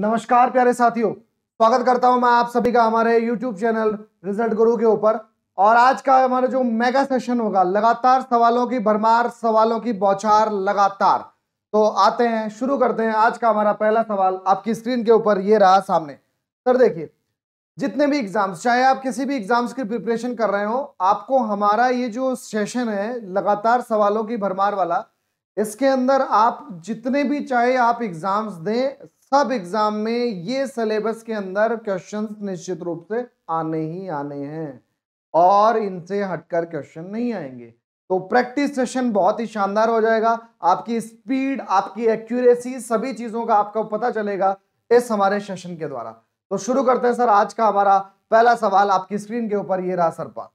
नमस्कार प्यारे साथियों स्वागत करता हूं मैं आप सभी का हमारे YouTube चैनल रिजल्ट गुरु के ऊपर और आज का हमारा जो मेगा सेशन होगा लगातार सवालों की भरमार सवालों की बौछार लगातार तो आते हैं शुरू करते हैं आज का हमारा पहला सवाल आपकी स्क्रीन के ऊपर ये रहा सामने सर देखिए जितने भी एग्जाम्स चाहे आप किसी भी एग्जाम्स की प्रिपरेशन कर रहे हो आपको हमारा ये जो सेशन है लगातार सवालों की भरमार वाला इसके अंदर आप जितने भी चाहे आप एग्जाम्स दें सब एग्जाम में ये सिलेबस के अंदर क्वेश्चन निश्चित रूप से आने ही आने हैं और इनसे हटकर क्वेश्चन नहीं आएंगे तो प्रैक्टिस सेशन बहुत ही शानदार हो जाएगा आपकी स्पीड आपकी एक्यूरेसी सभी चीज़ों का आपको पता चलेगा इस हमारे सेशन के द्वारा तो शुरू करते हैं सर आज का हमारा पहला सवाल आपकी स्क्रीन के ऊपर ये रहा सर पा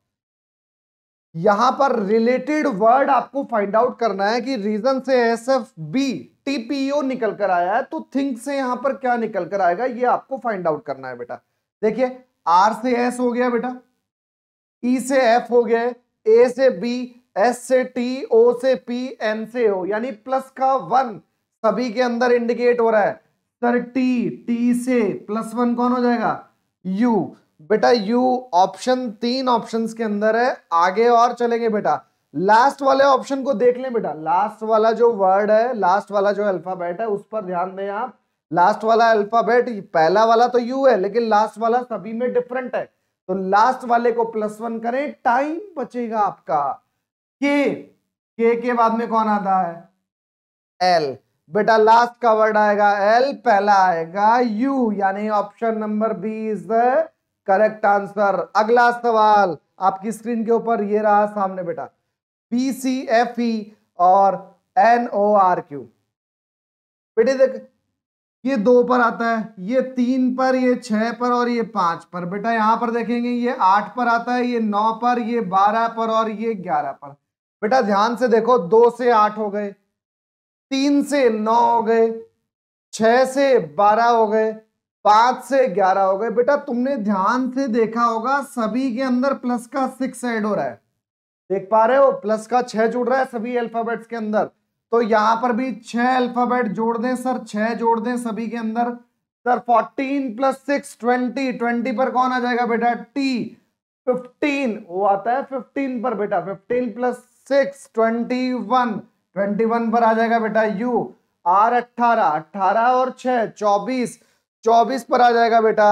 यहां पर रिलेटेड वर्ड आपको फाइंड आउट करना है कि रीजन से एस एफ बी टीपीओ निकल कर आया है तो थिंक से यहां पर क्या निकल कर आएगा ये आपको फाइंड आउट करना है बेटा देखिए आर से एस हो गया बेटा ई e से एफ हो गया ए से बी एस से टी ओ से पी एन से ओ यानी प्लस का वन सभी के अंदर इंडिकेट हो रहा है सर टी टी से प्लस वन कौन हो जाएगा यू बेटा यू ऑप्शन तीन ऑप्शन के अंदर है आगे और चलेंगे बेटा लास्ट वाले ऑप्शन को देख लें बेटा लास्ट वाला जो वर्ड है लास्ट वाला जो अल्फाबेट है उस पर ध्यान दें आप लास्ट वाला अल्फाबेट पहला वाला तो यू है लेकिन लास्ट वाला सभी में डिफरेंट है तो लास्ट वाले को प्लस वन करें टाइम बचेगा आपका के के के बाद में कौन आता है एल बेटा लास्ट का वर्ड आएगा एल पहला आएगा यू यानी option number B is the correct answer अगला सवाल आपकी स्क्रीन के ऊपर ये रहा सामने बेटा पी सी एफ और एन ओ आर क्यू बेटे देख ये दो पर आता है ये तीन पर ये छह पर और ये पांच पर बेटा यहां पर देखेंगे ये आठ पर आता है ये नौ पर ये बारह पर और ये ग्यारह पर बेटा ध्यान से देखो दो से आठ हो गए तीन से नौ हो गए छह से बारह हो गए पांच से ग्यारह हो गए बेटा तुमने ध्यान से देखा होगा सभी के अंदर प्लस का सिक्स एड हो रहा है देख पा रहे हो प्लस का छह जुड़ रहा है सभी अल्फाबेट्स के अंदर तो यहां पर भी छह अल्फाबेट जोड़ दें सर छह जोड़ दें सभी के अंदर sir fourteen plus six twenty twenty पर कौन आ जाएगा बेटा टी फिफ्टीन वो आता है फिफ्टीन पर बेटा fifteen plus six twenty one twenty one पर आ जाएगा बेटा यू आर अट्ठारह अट्ठारह और छह चौबीस चौबीस पर आ जाएगा बेटा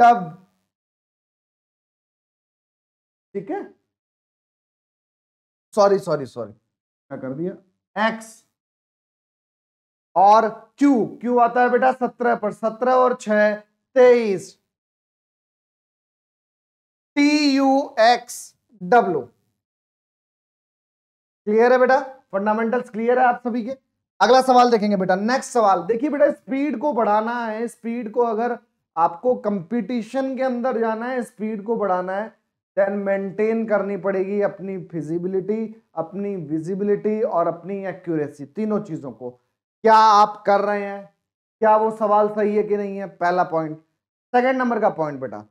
डब ठीक है सॉरी सॉरी सॉरी क्या कर दिया एक्स और क्यू क्यू आता है बेटा सत्रह पर सत्रह और छ तेईस T U X W clear है बेटा फंडामेंटल्स क्लियर है आप सभी के अगला सवाल देखेंगे बेटा नेक्स्ट सवाल देखिए बेटा स्पीड को बढ़ाना है स्पीड को अगर आपको कंपटीशन के अंदर जाना है स्पीड को बढ़ाना है देन मेंटेन करनी पड़ेगी अपनी फिजिबिलिटी अपनी विजिबिलिटी और अपनी एक्यूरेसी तीनों चीज़ों को क्या आप कर रहे हैं क्या वो सवाल सही है कि नहीं है पहला पॉइंट सेकेंड नंबर का पॉइंट बेटा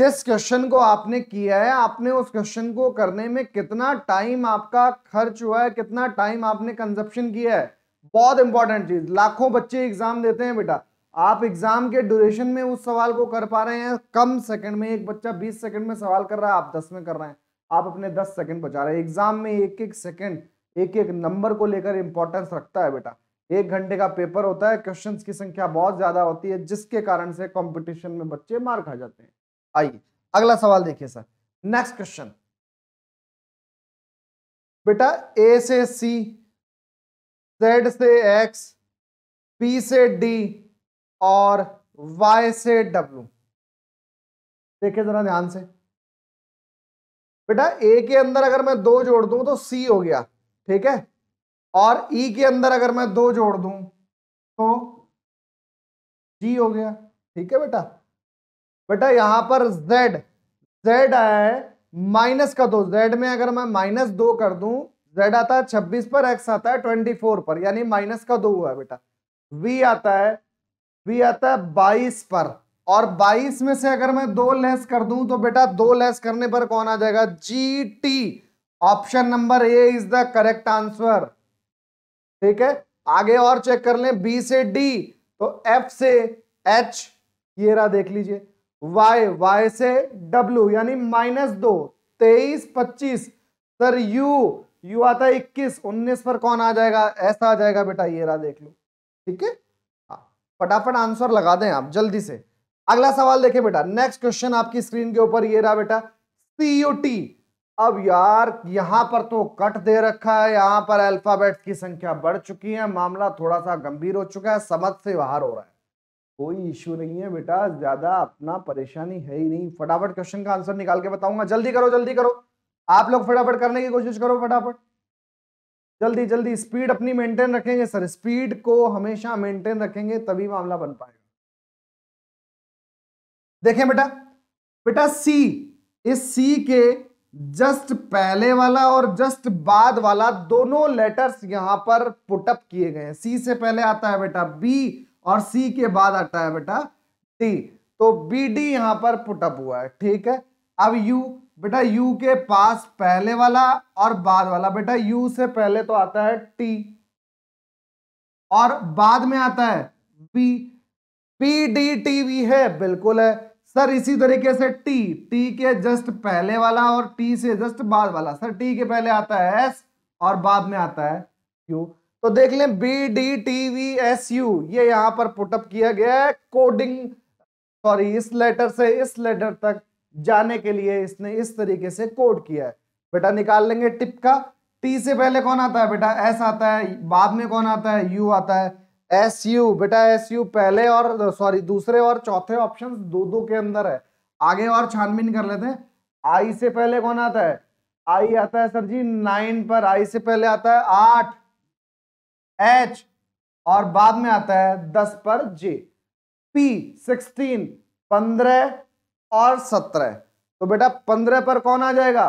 जिस क्वेश्चन को आपने किया है आपने उस क्वेश्चन को करने में कितना टाइम आपका खर्च हुआ है कितना टाइम आपने कंजप्शन किया है बहुत इंपॉर्टेंट चीज लाखों बच्चे एग्जाम देते हैं बेटा आप एग्जाम के ड्यूरेशन में उस सवाल को कर पा रहे हैं कम सेकंड में एक बच्चा 20 सेकंड में सवाल कर रहा है आप 10 में कर रहे हैं आप अपने 10 सेकंड बचा रहे हैं एग्जाम में एक एक सेकंड एक एक नंबर को लेकर इंपॉर्टेंस रखता है बेटा एक घंटे का पेपर होता है क्वेश्चन की संख्या बहुत ज्यादा होती है जिसके कारण से कॉम्पिटिशन में बच्चे मार खा जाते हैं आइए अगला सवाल देखिए सर नेक्स्ट क्वेश्चन बेटा ए से सी जेड से एक्स पी से डी और वाई से डब्ल्यू देखिए जरा ध्यान से बेटा ए के अंदर अगर मैं दो जोड़ दूं तो सी हो गया ठीक है और ई e के अंदर अगर मैं दो जोड़ दूं तो जी हो गया ठीक है बेटा बेटा यहां पर जेड जेड आया है माइनस का दो जेड में अगर मैं माइनस दो कर दूं जेड आता है छब्बीस पर एक्स आता है ट्वेंटी फोर पर यानी माइनस का दो हुआ है बेटा वी आता है वी आता है बाईस पर और बाईस में से अगर मैं दो लेस कर दूं तो बेटा दो लेस करने पर कौन आ जाएगा G T option number A is the correct answer ठीक है आगे और चेक कर लें बी से डी तो एफ से एच ये रहा देख लीजिए वाई वाई से डब्ल्यू यानी माइनस दो तेईस पच्चीस सर यू यू आता है इक्कीस उन्नीस पर कौन आ जाएगा ऐसा आ जाएगा बेटा ये रहा देख लो ठीक है हाँ, फटाफट आंसर लगा दें आप जल्दी से अगला सवाल देखे बेटा नेक्स्ट क्वेश्चन आपकी स्क्रीन के ऊपर ये रहा बेटा सीयूटी अब यार यहां पर तो कट दे रखा है यहां पर अल्फाबेट की संख्या बढ़ चुकी है मामला थोड़ा सा गंभीर हो चुका है समझ से बाहर हो रहा है कोई इश्यू नहीं है बेटा ज्यादा अपना परेशानी है ही नहीं फटाफट क्वेश्चन का आंसर निकाल के बताऊंगा जल्दी करो जल्दी करो आप लोग फटाफट करने की कोशिश करो फटाफट जल्दी जल्दी स्पीड अपनी मेंटेन रखेंगे सर स्पीड को हमेशा मेंटेन रखेंगे तभी मामला बन पाएगा देखें बेटा बेटा सी इस सी के जस्ट पहले वाला और जस्ट बाद वाला दोनों लेटर्स यहां पर पुटअप किए गए हैं सी से पहले आता है बेटा बी और सी के बाद आता है बेटा टी तो बी डी यहां पर पुटअप हुआ है ठीक है अब यू बेटा यू के पास पहले वाला और बाद वाला बेटा यू से पहले तो आता है टी और बाद में आता है B P D T V है बिल्कुल है सर इसी तरीके से टी टी के जस्ट पहले वाला और टी से जस्ट बाद वाला सर टी के पहले आता है एस और बाद में आता है यू तो देख लें B D T V S U ये यहां पर पुटअप किया गया है कोडिंग सॉरी इस लेटर से इस लेटर तक जाने के लिए इसने इस तरीके से कोड किया है बेटा निकाल लेंगे टिप का टी से पहले कौन आता है बेटा एस आता है बाद में कौन आता है यू आता है एस यू बेटा एस यू पहले और सॉरी दूसरे और चौथे ऑप्शन दो दो के अंदर है आगे और छानबीन कर लेते हैं आई से पहले कौन आता है आई आता है सर जी नाइन पर आई से पहले आता है आठ एच और बाद में आता है दस पर जे पी सिक्सटीन पंद्रह और सत्रह तो बेटा पंद्रह पर कौन आ जाएगा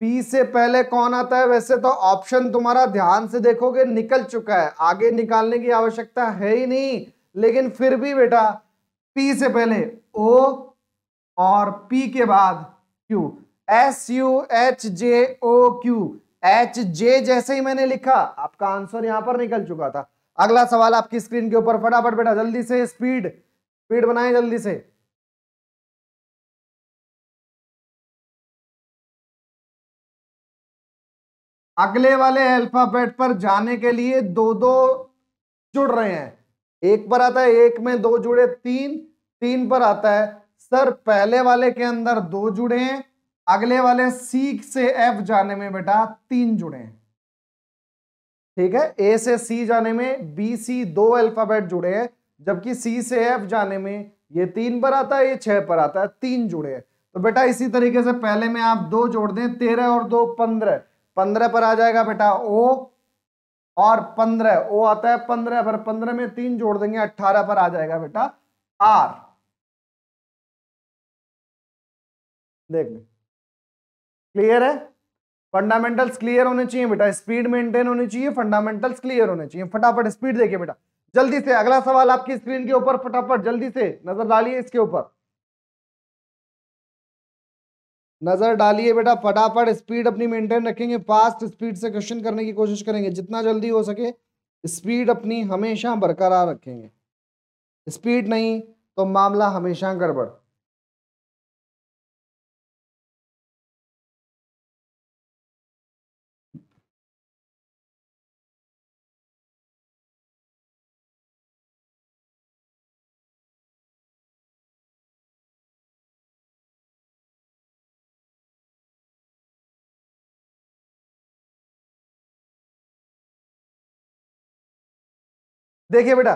पी से पहले कौन आता है वैसे तो ऑप्शन तुम्हारा ध्यान से देखोगे निकल चुका है आगे निकालने की आवश्यकता है ही नहीं लेकिन फिर भी बेटा पी से पहले ओ और पी के बाद Q S U H J O Q H J जैसे ही मैंने लिखा आपका आंसर यहां पर निकल चुका था अगला सवाल आपकी स्क्रीन के ऊपर फटाफट बेटा जल्दी से स्पीड स्पीड बनाए जल्दी से अगले वाले अल्फाबेट पर जाने के लिए दो दो जुड़ रहे हैं एक पर आता है एक में दो जुड़े तीन तीन पर आता है सर पहले वाले के अंदर दो जुड़े हैं अगले वाले सी से एफ जाने में बेटा तीन जुड़े हैं ठीक है ए से सी जाने में बी सी दो अल्फाबेट जुड़े हैं जबकि सी से एफ जाने में ये तीन पर आता है ये छह पर आता है तीन जुड़े हैं तो बेटा इसी तरीके से पहले में आप दो जोड़ दें तेरह और दो पंद्रह पंद्रह पर आ जाएगा बेटा ओ और पंद्रह ओ आता है पंद्रह पर पंद्रह में तीन जोड़ देंगे अट्ठारह पर आ जाएगा बेटा आर देख लें क्लियर है फंडामेंटल्स क्लियर होने चाहिए बेटा स्पीड मेंटेन होनी चाहिए फंडामेंटल्स क्लियर होने चाहिए फटाफट स्पीड देखिए बेटा जल्दी से अगला सवाल आपकी स्क्रीन के ऊपर फटाफट जल्दी से नजर डालिए इसके ऊपर नज़र डालिए बेटा फटाफट स्पीड अपनी मेंटेन रखेंगे फास्ट स्पीड से क्वेश्चन करने की कोशिश करेंगे जितना जल्दी हो सके स्पीड अपनी हमेशा बरकरार रखेंगे स्पीड नहीं तो मामला हमेशा गड़बड़ देखिए बेटा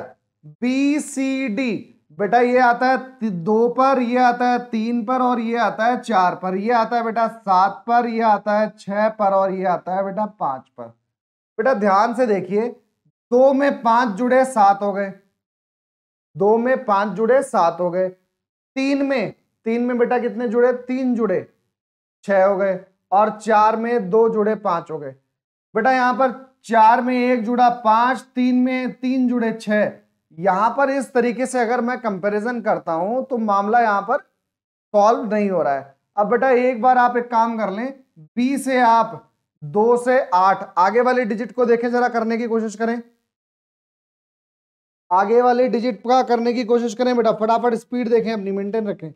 बी सी डी बेटा ये आता है दो पर ये आता है तीन पर और ये आता है चार पर ये आता है बेटा सात पर ये आता है छह पर और ये आता है बेटा पांच पर बेटा ध्यान से देखिए दो में पांच जुड़े सात हो गए दो में पांच जुड़े सात हो गए तीन में तीन में बेटा कितने जुड़े तीन जुड़े छह हो गए और चार में दो जुड़े पांच हो गए बेटा यहां पर चार में एक जुड़ा पांच तीन में तीन जुड़े छह यहां पर इस तरीके से अगर मैं कंपैरिजन करता हूं तो मामला यहां पर सॉल्व नहीं हो रहा है अब बेटा एक बार आप एक काम कर लें बी से आप दो से आठ आगे वाले डिजिट को देखें जरा करने की कोशिश करें आगे वाले डिजिट का करने की कोशिश करें बेटा फटाफट स्पीड देखें अपनी मेंटेन रखें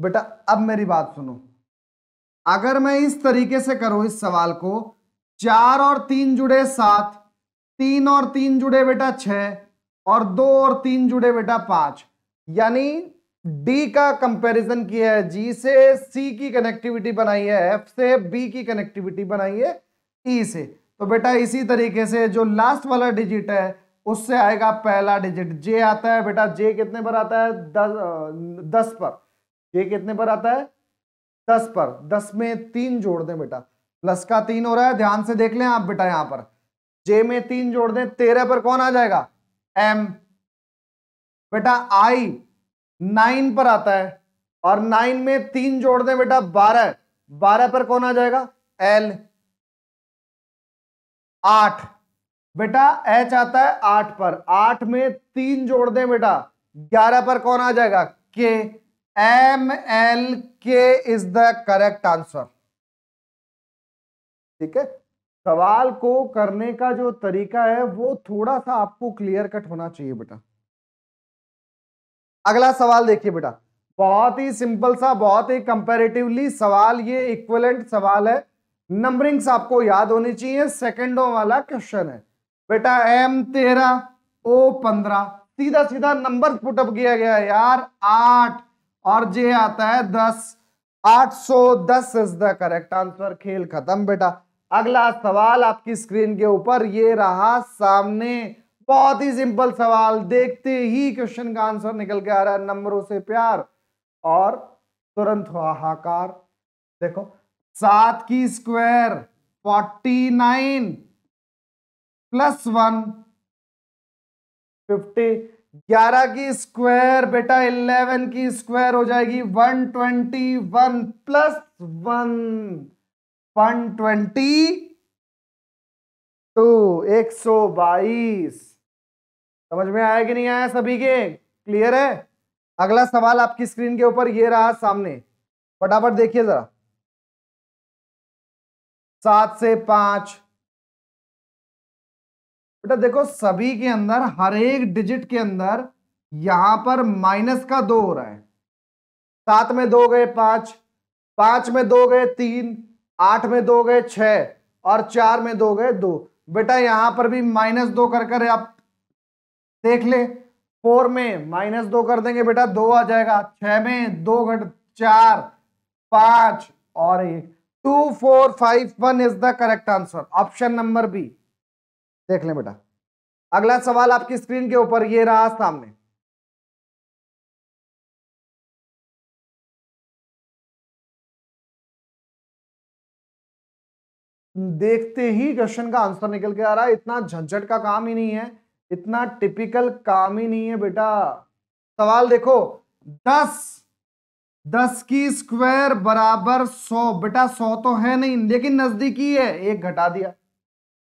बेटा अब मेरी बात सुनो अगर मैं इस तरीके से करूं इस सवाल को चार और तीन जुड़े सात तीन और तीन जुड़े बेटा छ और दो और तीन जुड़े बेटा पांच यानी डी का कंपैरिजन किया है जी से सी की कनेक्टिविटी बनाई है एफ से बी की कनेक्टिविटी बनाई है ई e से तो बेटा इसी तरीके से जो लास्ट वाला डिजिट है उससे आएगा पहला डिजिट जे आता है बेटा जे कितने पर आता है दस दस पर ये कितने पर आता है दस पर दस में तीन जोड़ दें बेटा प्लस का तीन हो रहा है ध्यान से देख लें आप बेटा यहां पर जे में तीन जोड़ दें तेरह पर कौन आ जाएगा एम बेटा आई नाइन पर आता है और नाइन में तीन जोड़ दें बेटा बारह बारह पर कौन आ जाएगा एल आठ बेटा एच आता है आठ पर आठ में तीन जोड़ दें बेटा ग्यारह पर कौन आ जाएगा K M L K is the correct answer ठीक है सवाल को करने का जो तरीका है वो थोड़ा सा आपको क्लियर कट होना चाहिए बेटा अगला सवाल देखिए बेटा बहुत ही सिंपल सा बहुत ही कंपेरेटिवली सवाल ये इक्वलेंट सवाल है नंबरिंग्स आपको याद होनी चाहिए सेकेंडों वाला क्वेश्चन है बेटा एम तेरह ओ पंद्रह सीधा सीधा नंबर पुटअप किया गया यार आठ और जे आता है दस आठ सौ दस इज द करेक्ट आंसर खेल खत्म बेटा अगला सवाल आपकी स्क्रीन के ऊपर ये रहा सामने बहुत ही सिंपल सवाल देखते ही क्वेश्चन का आंसर निकल के आ रहा है नंबरों से प्यार और तुरंत हाहाकार देखो सात की square forty nine plus one fifty ग्यारह की स्क्वायर बेटा इलेवन की स्क्वायर हो जाएगी one twenty one plus one one twenty two एक सौ बाईस समझ में आया कि नहीं आया सभी के क्लियर है अगला सवाल आपकी स्क्रीन के ऊपर ये रहा सामने फटाफट देखिए जरा सात से पांच बेटा देखो सभी के अंदर हर एक डिजिट के अंदर यहां पर माइनस का दो हो रहा है सात में दो गए पांच पांच में दो गए तीन आठ में दो गए छ और चार में दो गए दो बेटा यहां पर भी माइनस दो कर कर आप देख ले फोर में माइनस दो कर देंगे बेटा दो आ जाएगा छह में दो घट चार पांच और एक two four five one is the correct answer option number B देख लें बेटा अगला सवाल आपकी स्क्रीन के ऊपर ये रहा सामने देखते ही क्वेश्चन का आंसर निकल के आ रहा है इतना झंझट का काम ही नहीं है इतना टिपिकल काम ही नहीं है बेटा सवाल देखो दस दस की स्क्वायर बराबर सौ बेटा सौ तो है नहीं लेकिन नजदीकी है एक घटा दिया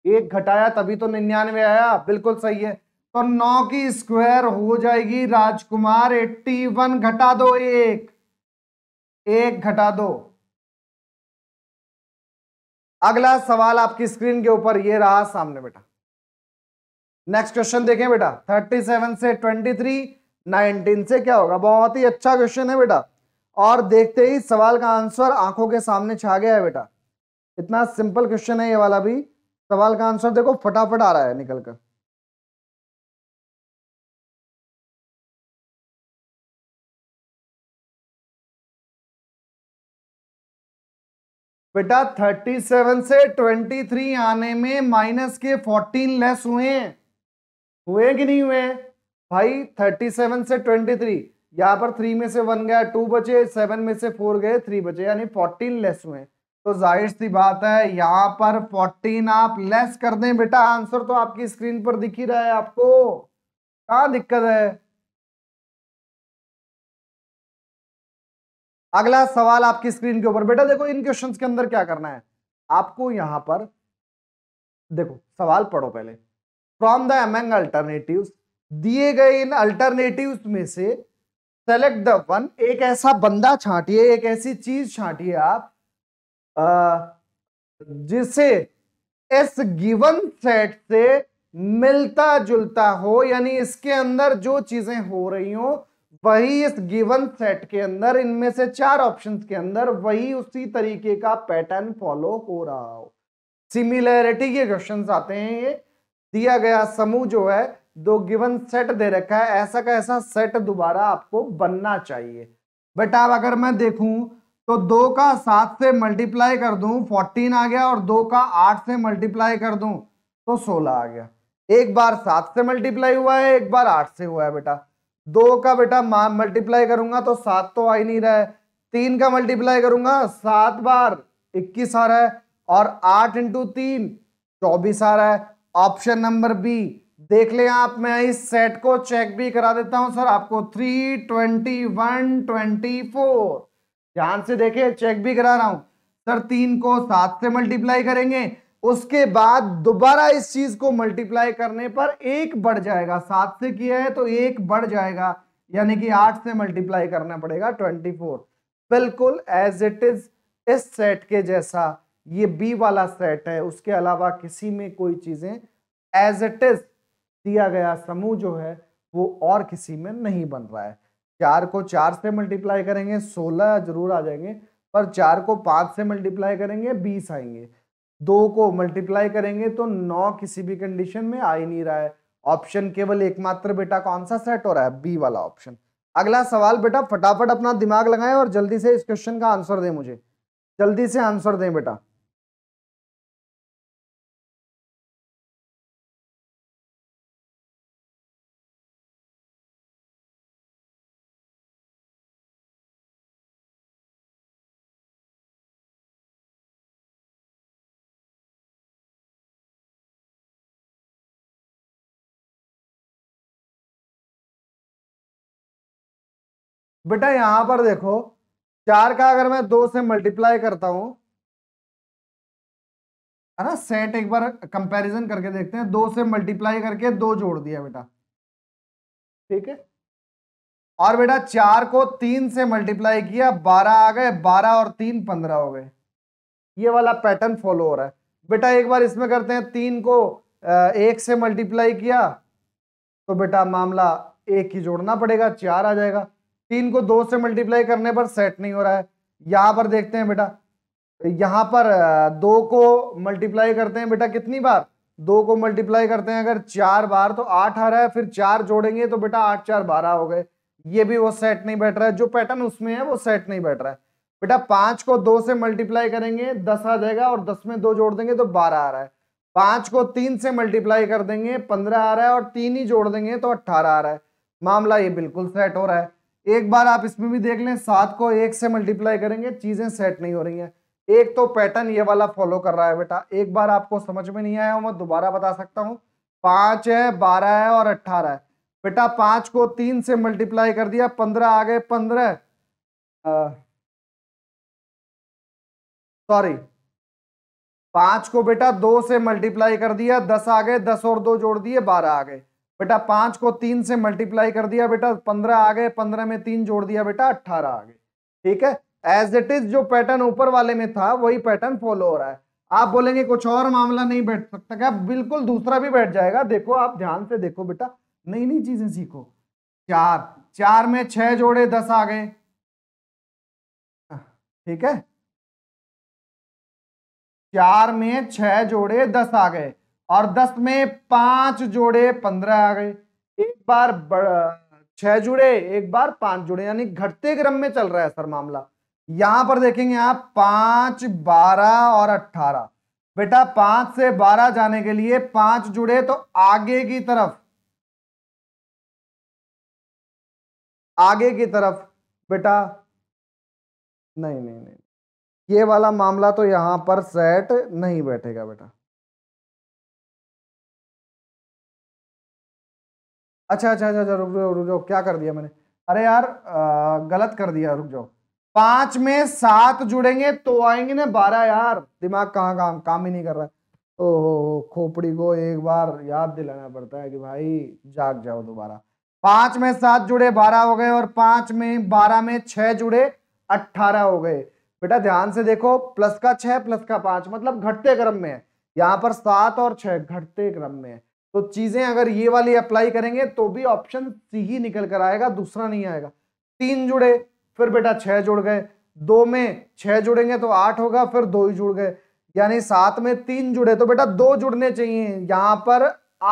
एक घटाया तभी तो निन्यानवे आया बिल्कुल सही है तो नौ की स्क्वायर हो जाएगी राजकुमार एट्टी वन घटा दो एक एक घटा दो अगला सवाल आपकी स्क्रीन के ऊपर ये रहा सामने बेटा नेक्स्ट क्वेश्चन देखें बेटा थर्टी सेवन से ट्वेंटी थ्री नाइनटीन से क्या होगा बहुत ही अच्छा क्वेश्चन है बेटा और देखते ही सवाल का आंसर आंखों के सामने छा गया है बेटा इतना सिंपल क्वेश्चन है ये वाला भी सवाल का आंसर देखो फटाफट आ रहा है निकल कर बेटा 37 से 23 आने में माइनस के 14 लेस हुए हैं हुए कि नहीं हुए भाई 37 से 23 यहां पर थ्री में से वन गया टू बचे सेवन में से फोर गए थ्री बचे यानी फोर्टीन लेस हुए तो जाहिर सी बात है यहाँ पर फोर्टीन आप लेस कर दें बेटा आंसर तो आपकी स्क्रीन पर दिख ही रहा है आपको कहा दिक्कत है अगला सवाल आपकी स्क्रीन के ऊपर बेटा देखो इन क्वेश्चंस के अंदर क्या करना है आपको यहां पर देखो सवाल पढ़ो पहले फ्रॉम द एमंग अल्टरनेटिव दिए गए इन अल्टरनेटिव में से सेलेक्ट द वन एक ऐसा बंदा छांटिए एक ऐसी चीज छांटिए आप जिसे एस गिवन सेट से मिलता जुलता हो यानी इसके अंदर जो चीजें हो रही हो वही इस गिवन सेट के अंदर इनमें से चार ऑप्शंस के अंदर वही उसी तरीके का पैटर्न फॉलो हो रहा हो सिमिलैरिटी के क्वेश्चंस आते हैं ये दिया गया समूह जो है दो गिवन सेट दे रखा है ऐसा का ऐसा सेट दोबारा आपको बनना चाहिए बट अब अगर मैं देखूं तो दो का सात से मल्टीप्लाई कर दूं फोर्टीन आ गया और दो का आठ से मल्टीप्लाई कर दूं तो सोलह आ गया एक बार सात से मल्टीप्लाई हुआ है एक बार आठ से हुआ है बेटा दो का बेटा मल्टीप्लाई करूंगा तो सात तो आ ही नहीं रहा है तीन का मल्टीप्लाई करूंगा सात बार इक्कीस आ रहा है और आठ इंटू तीन चौबीस आ रहा है ऑप्शन नंबर बी देख ले आप मैं इस सेट को चेक भी करा देता हूं सर आपको three twenty one twenty four ध्यान से देखे चेक भी करा रहा हूं सर तीन को सात से मल्टीप्लाई करेंगे उसके बाद दोबारा इस चीज को मल्टीप्लाई करने पर एक बढ़ जाएगा सात से किया है तो एक बढ़ जाएगा यानी कि आठ से मल्टीप्लाई करना पड़ेगा ट्वेंटी फोर बिल्कुल एज इट इज इस सेट के जैसा ये बी वाला सेट है उसके अलावा किसी में कोई चीजें एज इट इज दिया गया समूह जो है वो और किसी में नहीं बन रहा है चार को चार से मल्टीप्लाई करेंगे सोलह जरूर आ जाएंगे पर चार को पाँच से मल्टीप्लाई करेंगे बीस आएंगे दो को मल्टीप्लाई करेंगे तो नौ किसी भी कंडीशन में आ ही नहीं रहा है ऑप्शन केवल एकमात्र बेटा कौन सा सेट हो रहा है बी वाला ऑप्शन अगला सवाल बेटा फटाफट अपना दिमाग लगाएं और जल्दी से इस क्वेश्चन का आंसर दें मुझे जल्दी से आंसर दें बेटा बेटा यहां पर देखो चार का अगर मैं दो से मल्टीप्लाई करता हूं है ना सेट एक बार कंपैरिजन करके देखते हैं दो से मल्टीप्लाई करके दो जोड़ दिया बेटा ठीक है और बेटा चार को तीन से मल्टीप्लाई किया बारह आ गए बारह और तीन पंद्रह हो गए ये वाला पैटर्न फॉलो हो रहा है बेटा एक बार इसमें करते हैं तीन को एक से मल्टीप्लाई किया तो बेटा मामला एक ही जोड़ना पड़ेगा चार आ जाएगा तीन को दो से मल्टीप्लाई करने पर सेट नहीं हो रहा है यहां पर देखते हैं बेटा यहां पर दो को मल्टीप्लाई करते हैं बेटा कितनी बार दो को मल्टीप्लाई करते हैं अगर चार बार तो आठ आ रहा है फिर चार जोड़ेंगे तो बेटा आठ चार बारह हो गए ये भी वो सेट नहीं बैठ रहा है जो पैटर्न उसमें है वो सेट नहीं बैठ रहा है बेटा पांच को दो से मल्टीप्लाई करेंगे दस आ जाएगा और दस में दो जोड़ देंगे तो बारह आ रहा है पांच को तीन से मल्टीप्लाई कर देंगे पंद्रह आ रहा है और तीन ही जोड़ देंगे तो अट्ठारह आ रहा है मामला ये बिल्कुल सेट हो रहा है एक बार आप इसमें भी देख लें सात को एक से मल्टीप्लाई करेंगे चीजें सेट नहीं हो रही हैं एक तो पैटर्न ये वाला फॉलो कर रहा है बेटा एक बार आपको समझ में नहीं आया मैं दोबारा बता सकता हूँ पांच है बारह है और अट्ठारह है बेटा पांच को तीन से मल्टीप्लाई कर दिया पंद्रह आ गए पंद्रह सॉरी पांच को बेटा दो से मल्टीप्लाई कर दिया दस आ गए दस और दो जोड़ दिए बारह आ गए बेटा पांच को तीन से मल्टीप्लाई कर दिया बेटा पंद्रह आ गए पंद्रह में तीन जोड़ दिया बेटा अट्ठारह आ गए ठीक है एज इट इज जो पैटर्न ऊपर वाले में था वही पैटर्न फॉलो हो रहा है आप बोलेंगे कुछ और मामला नहीं बैठ सकता क्या बिल्कुल दूसरा भी बैठ जाएगा देखो आप ध्यान से देखो बेटा नई नई चीजें सीखो चार चार में छह जोड़े दस आ गए ठीक है चार में छह जोड़े दस आ गए और दस में पांच जोड़े पंद्रह आ गए एक बार छह जुड़े एक बार पांच जुड़े यानी घटते क्रम में चल रहा है सर मामला यहां पर देखेंगे आप पांच बारह और अट्ठारह बेटा पांच से बारह जाने के लिए पांच जुड़े तो आगे की तरफ आगे की तरफ बेटा नहीं नहीं नहीं ये वाला मामला तो यहां पर सेट नहीं बैठेगा बेटा अच्छा अच्छा अच्छा अच्छा रुक जाओ रुक जाओ क्या कर दिया मैंने अरे यार गलत कर दिया रुक जाओ पांच में सात जुड़ेंगे तो आएंगे ना बारह यार दिमाग कहाँ काम काम ही नहीं कर रहा है हो खोपड़ी को एक बार याद दिलाना पड़ता है कि भाई जाग जाओ दोबारा पांच में सात जुड़े बारह हो गए और पांच में बारह में छह जुड़े अट्ठारह हो गए बेटा ध्यान से देखो प्लस का छह प्लस का पांच मतलब घटते क्रम में है यहाँ पर सात और छह घटते क्रम में है तो चीजें अगर ये वाली अप्लाई करेंगे तो भी ऑप्शन सी ही निकल कर आएगा दूसरा नहीं आएगा तीन जुड़े फिर बेटा छह जुड़ गए दो में छह जुड़ेंगे तो आठ होगा फिर दो ही जुड़ गए यानी सात में तीन जुड़े तो बेटा दो जुड़ने चाहिए यहां पर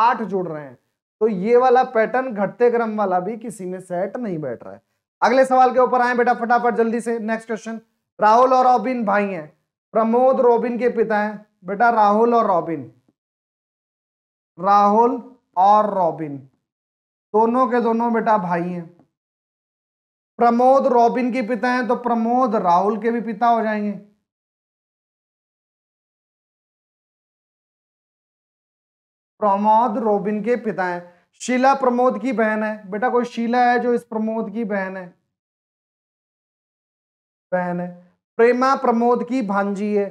आठ जुड़ रहे हैं तो ये वाला पैटर्न घटते क्रम वाला भी किसी में सेट नहीं बैठ रहा है अगले सवाल के ऊपर आए बेटा फटाफट जल्दी से नेक्स्ट क्वेश्चन राहुल और रॉबिन भाई हैं प्रमोद रॉबिन के पिता हैं बेटा राहुल और रॉबिन राहुल और रॉबिन दोनों के दोनों बेटा भाई हैं प्रमोद रॉबिन के पिता हैं तो प्रमोद राहुल के भी पिता हो जाएंगे प्रमोद रॉबिन के पिता हैं शीला प्रमोद की बहन है बेटा कोई शीला है जो इस प्रमोद की बहन है बहन है प्रेमा प्रमोद की भांजी है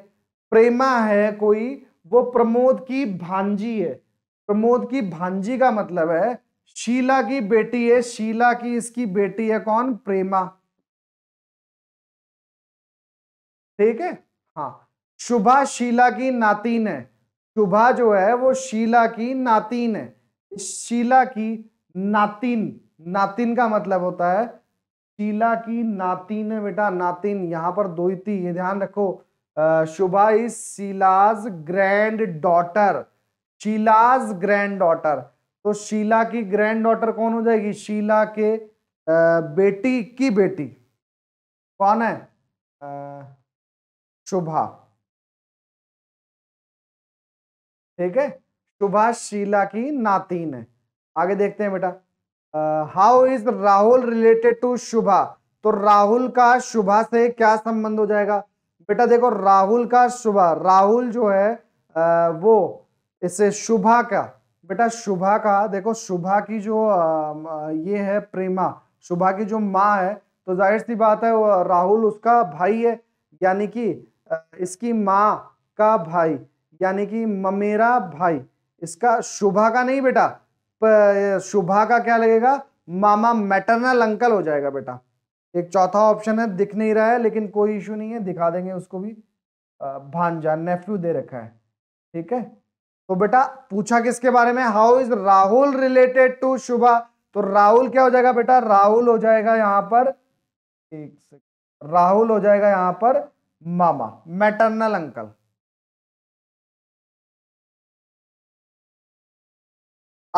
प्रेमा है कोई वो प्रमोद की भांजी है प्रमोद की भांजी का मतलब है शीला की बेटी है शीला की इसकी बेटी है कौन प्रेमा ठीक है हाँ शुभा शीला की नातीन है शुभा जो है वो शीला की नातीन है शीला की नातीन नातिन का मतलब होता है शीला की नातिन है बेटा नातिन यहां पर दो ही ये ध्यान रखो Shubha is Sheela's granddaughter Sheela's granddaughter तो शीला की ग्रैंड डॉटर कौन हो जाएगी शीला के बेटी की बेटी कौन है शुभा ठीक है शुभा शीला की नातीन है आगे देखते हैं बेटा how is Rahul related to Shubha तो राहुल का शुभा से क्या संबंध हो जाएगा बेटा देखो राहुल का शुभा राहुल जो है आ, वो इससे शुभा का बेटा शुभा का देखो शुभा की जो ये है प्रेमा शुभा की जो माँ है तो जाहिर सी बात है वो राहुल उसका भाई है यानी कि इसकी माँ का भाई यानी कि ममेरा भाई इसका शुभा का नहीं बेटा शुभा का क्या लगेगा मामा मैटरनल अंकल हो जाएगा बेटा एक चौथा ऑप्शन है दिख नहीं रहा है लेकिन कोई इशू नहीं है दिखा देंगे उसको भी भांजा नेफ्यू दे रखा है ठीक है तो बेटा पूछा किसके बारे में how is Rahul related to Shubha तो राहुल क्या हो जाएगा बेटा राहुल हो जाएगा यहां पर एक सेकेंड राहुल हो जाएगा यहां पर मामा मैटरनल अंकल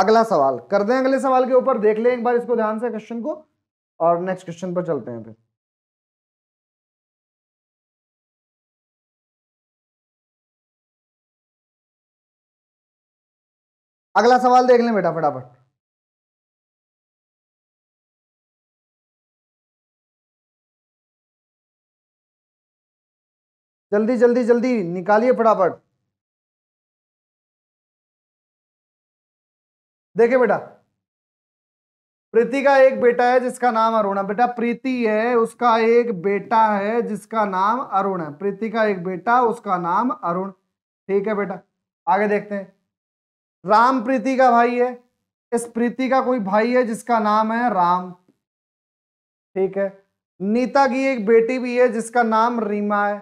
अगला सवाल कर दें अगले सवाल के ऊपर देख लें एक बार इसको ध्यान से क्वेश्चन को और नेक्स्ट क्वेश्चन पर चलते हैं फिर अगला सवाल देख लें बेटा फटाफट जल्दी जल्दी जल्दी निकालिए फटाफट देखिए बेटा प्रीति का एक बेटा है जिसका नाम अरुण है बेटा प्रीति है उसका एक बेटा है जिसका नाम अरुण है प्रीति का एक बेटा उसका नाम अरुण ठीक है बेटा आगे देखते हैं राम प्रीति का भाई है इस प्रीति का कोई भाई है जिसका नाम है राम ठीक है नीता की एक बेटी भी है जिसका नाम रीमा है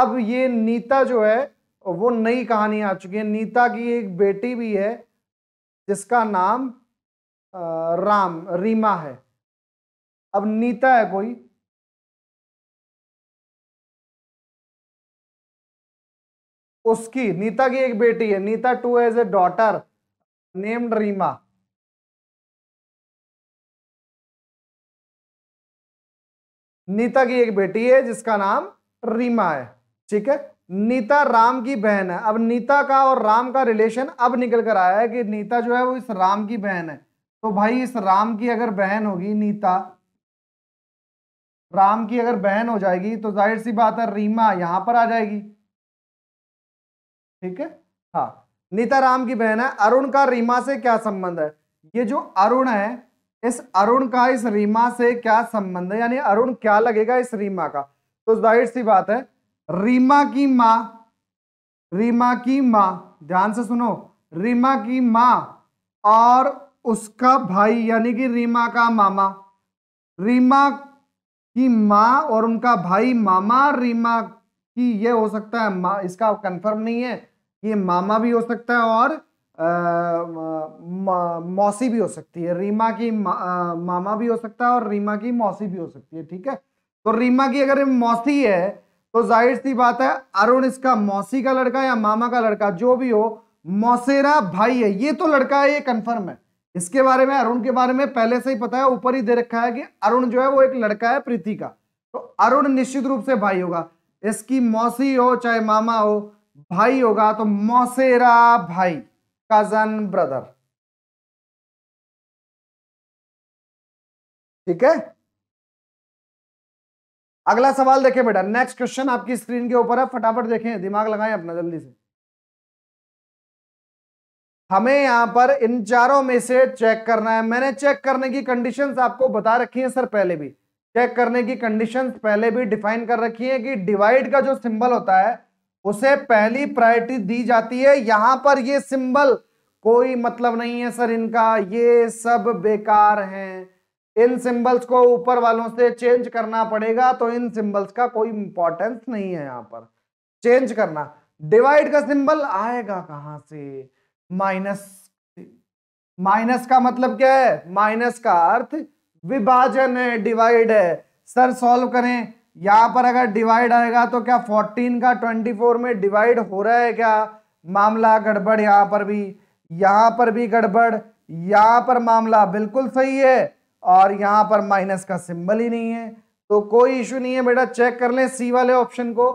अब ये नीता जो है वो नई कहानी आ चुकी है नीता की एक बेटी भी है जिसका नाम राम रीमा है अब नीता है कोई उसकी नीता की एक बेटी है Nita too has a daughter named Reema Nita की एक बेटी है जिसका नाम रीमा है ठीक है नीता राम की बहन है अब नीता का और राम का रिलेशन अब निकल कर आया है कि नीता जो है वो इस राम की बहन है तो भाई इस राम की अगर बहन होगी नीता राम की अगर बहन हो जाएगी तो जाहिर सी बात है रीमा यहां पर आ जाएगी ठीक है हाँ नीताराम की बहन है अरुण का रीमा से क्या संबंध है ये जो अरुण है इस अरुण का इस रीमा से क्या संबंध है यानी अरुण क्या लगेगा इस रीमा का तो जाहिर सी बात है रीमा की माँ रीमा की माँ ध्यान से सुनो रीमा की माँ और उसका भाई यानी कि रीमा का मामा रीमा की माँ और उनका भाई मामा रीमा की ये हो सकता है माँ इसका कंफर्म नहीं है ये मामा भी हो सकता है और आ, मौसी भी हो सकती है रीमा की मा, आ, मामा भी हो सकता है और रीमा की मौसी भी हो सकती है ठीक है तो रीमा की अगर मौसी है तो जाहिर सी बात है अरुण इसका मौसी का लड़का या मामा का लड़का जो भी हो मौसेरा भाई है ये तो लड़का है ये कंफर्म है इसके बारे में अरुण के बारे में पहले से ही पता है ऊपर ही दे रखा है कि अरुण जो है वो एक लड़का है प्रीति का तो अरुण निश्चित रूप से भाई होगा इसकी मौसी हो चाहे मामा हो भाई होगा तो मौसेरा भाई कजन ब्रदर ठीक है अगला सवाल देखें बेटा नेक्स्ट क्वेश्चन आपकी स्क्रीन के ऊपर है फटाफट देखें दिमाग लगाएं अपना जल्दी से हमें यहां पर इन चारों में से चेक करना है मैंने चेक करने की कंडीशंस आपको बता रखी है सर पहले भी चेक करने की कंडीशंस पहले भी डिफाइन कर रखी है कि डिवाइड का जो सिंबल होता है उसे पहली प्रायोरिटी दी जाती है यहां पर ये सिंबल कोई मतलब नहीं है सर इनका ये सब बेकार हैं इन सिंबल्स को ऊपर वालों से चेंज करना पड़ेगा तो इन सिंबल्स का कोई इंपॉर्टेंस नहीं है यहां पर चेंज करना डिवाइड का सिंबल आएगा कहां से माइनस माइनस का मतलब क्या है माइनस का अर्थ विभाजन है डिवाइड है सर सॉल्व करें यहाँ पर अगर डिवाइड आएगा तो क्या 14 का 24 में डिवाइड हो रहा है क्या मामला गड़बड़ यहाँ पर भी यहाँ पर भी गड़बड़ यहाँ पर मामला बिल्कुल सही है और यहाँ पर माइनस का सिंबल ही नहीं है तो कोई इश्यू नहीं है बेटा चेक कर लें सी वाले ऑप्शन को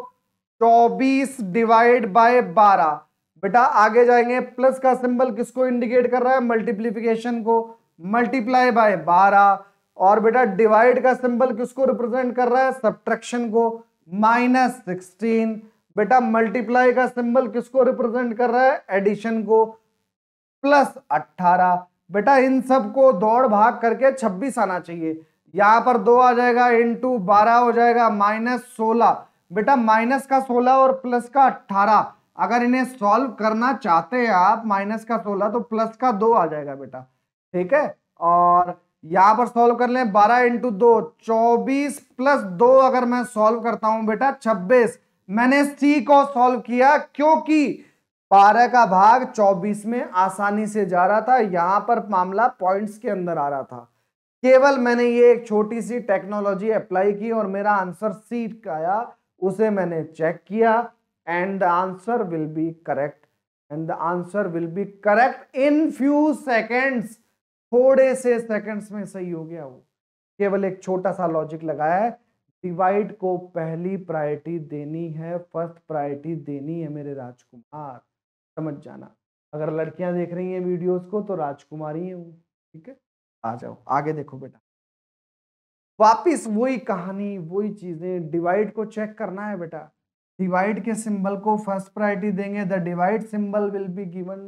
24 डिवाइड बाय 12 बेटा आगे जाएंगे प्लस का सिंबल किसको इंडिकेट कर रहा है मल्टीप्लीफिकेशन को मल्टीप्लाई बाय बारह और बेटा डिवाइड का सिंबल किसको रिप्रेजेंट कर रहा है सब्ट्रैक्शन को माइनस सिक्सटीन बेटा मल्टीप्लाई का सिंबल किसको रिप्रेजेंट कर रहा है एडिशन को प्लस अट्ठारह बेटा इन सब को दौड़ भाग करके छब्बीस आना चाहिए यहां पर दो आ जाएगा इंटू बारह हो जाएगा माइनस सोलह बेटा माइनस का सोलह और प्लस का अट्ठारह अगर इन्हें सॉल्व करना चाहते हैं आप माइनस का सोलह तो प्लस का दो आ जाएगा बेटा ठीक है और यहां पर सॉल्व कर लें बारह इंटू दो चौबीस प्लस दो अगर मैं सॉल्व करता हूं बेटा छब्बीस मैंने सी को सॉल्व किया क्योंकि बारह का भाग चौबीस में आसानी से जा रहा था यहां पर मामला पॉइंट्स के अंदर आ रहा था केवल मैंने ये एक छोटी सी टेक्नोलॉजी अप्लाई की और मेरा आंसर सी का आया उसे मैंने चेक किया and the answer will be correct and the answer will be correct in few seconds थोड़े से सेकंड्स में सही हो गया वो केवल एक छोटा सा लॉजिक लगाया है डिवाइड को पहली प्रायोरिटी देनी है फर्स्ट प्रायोरिटी देनी है मेरे राजकुमार समझ जाना अगर लड़कियां देख रही हैं वीडियोस को तो राजकुमारी है वो ठीक है आ जाओ आगे देखो बेटा वापिस वही कहानी वही चीजें डिवाइड को चेक करना है बेटा डिवाइड के सिंबल को फर्स्ट प्रायोरिटी देंगे the divide symbol will be given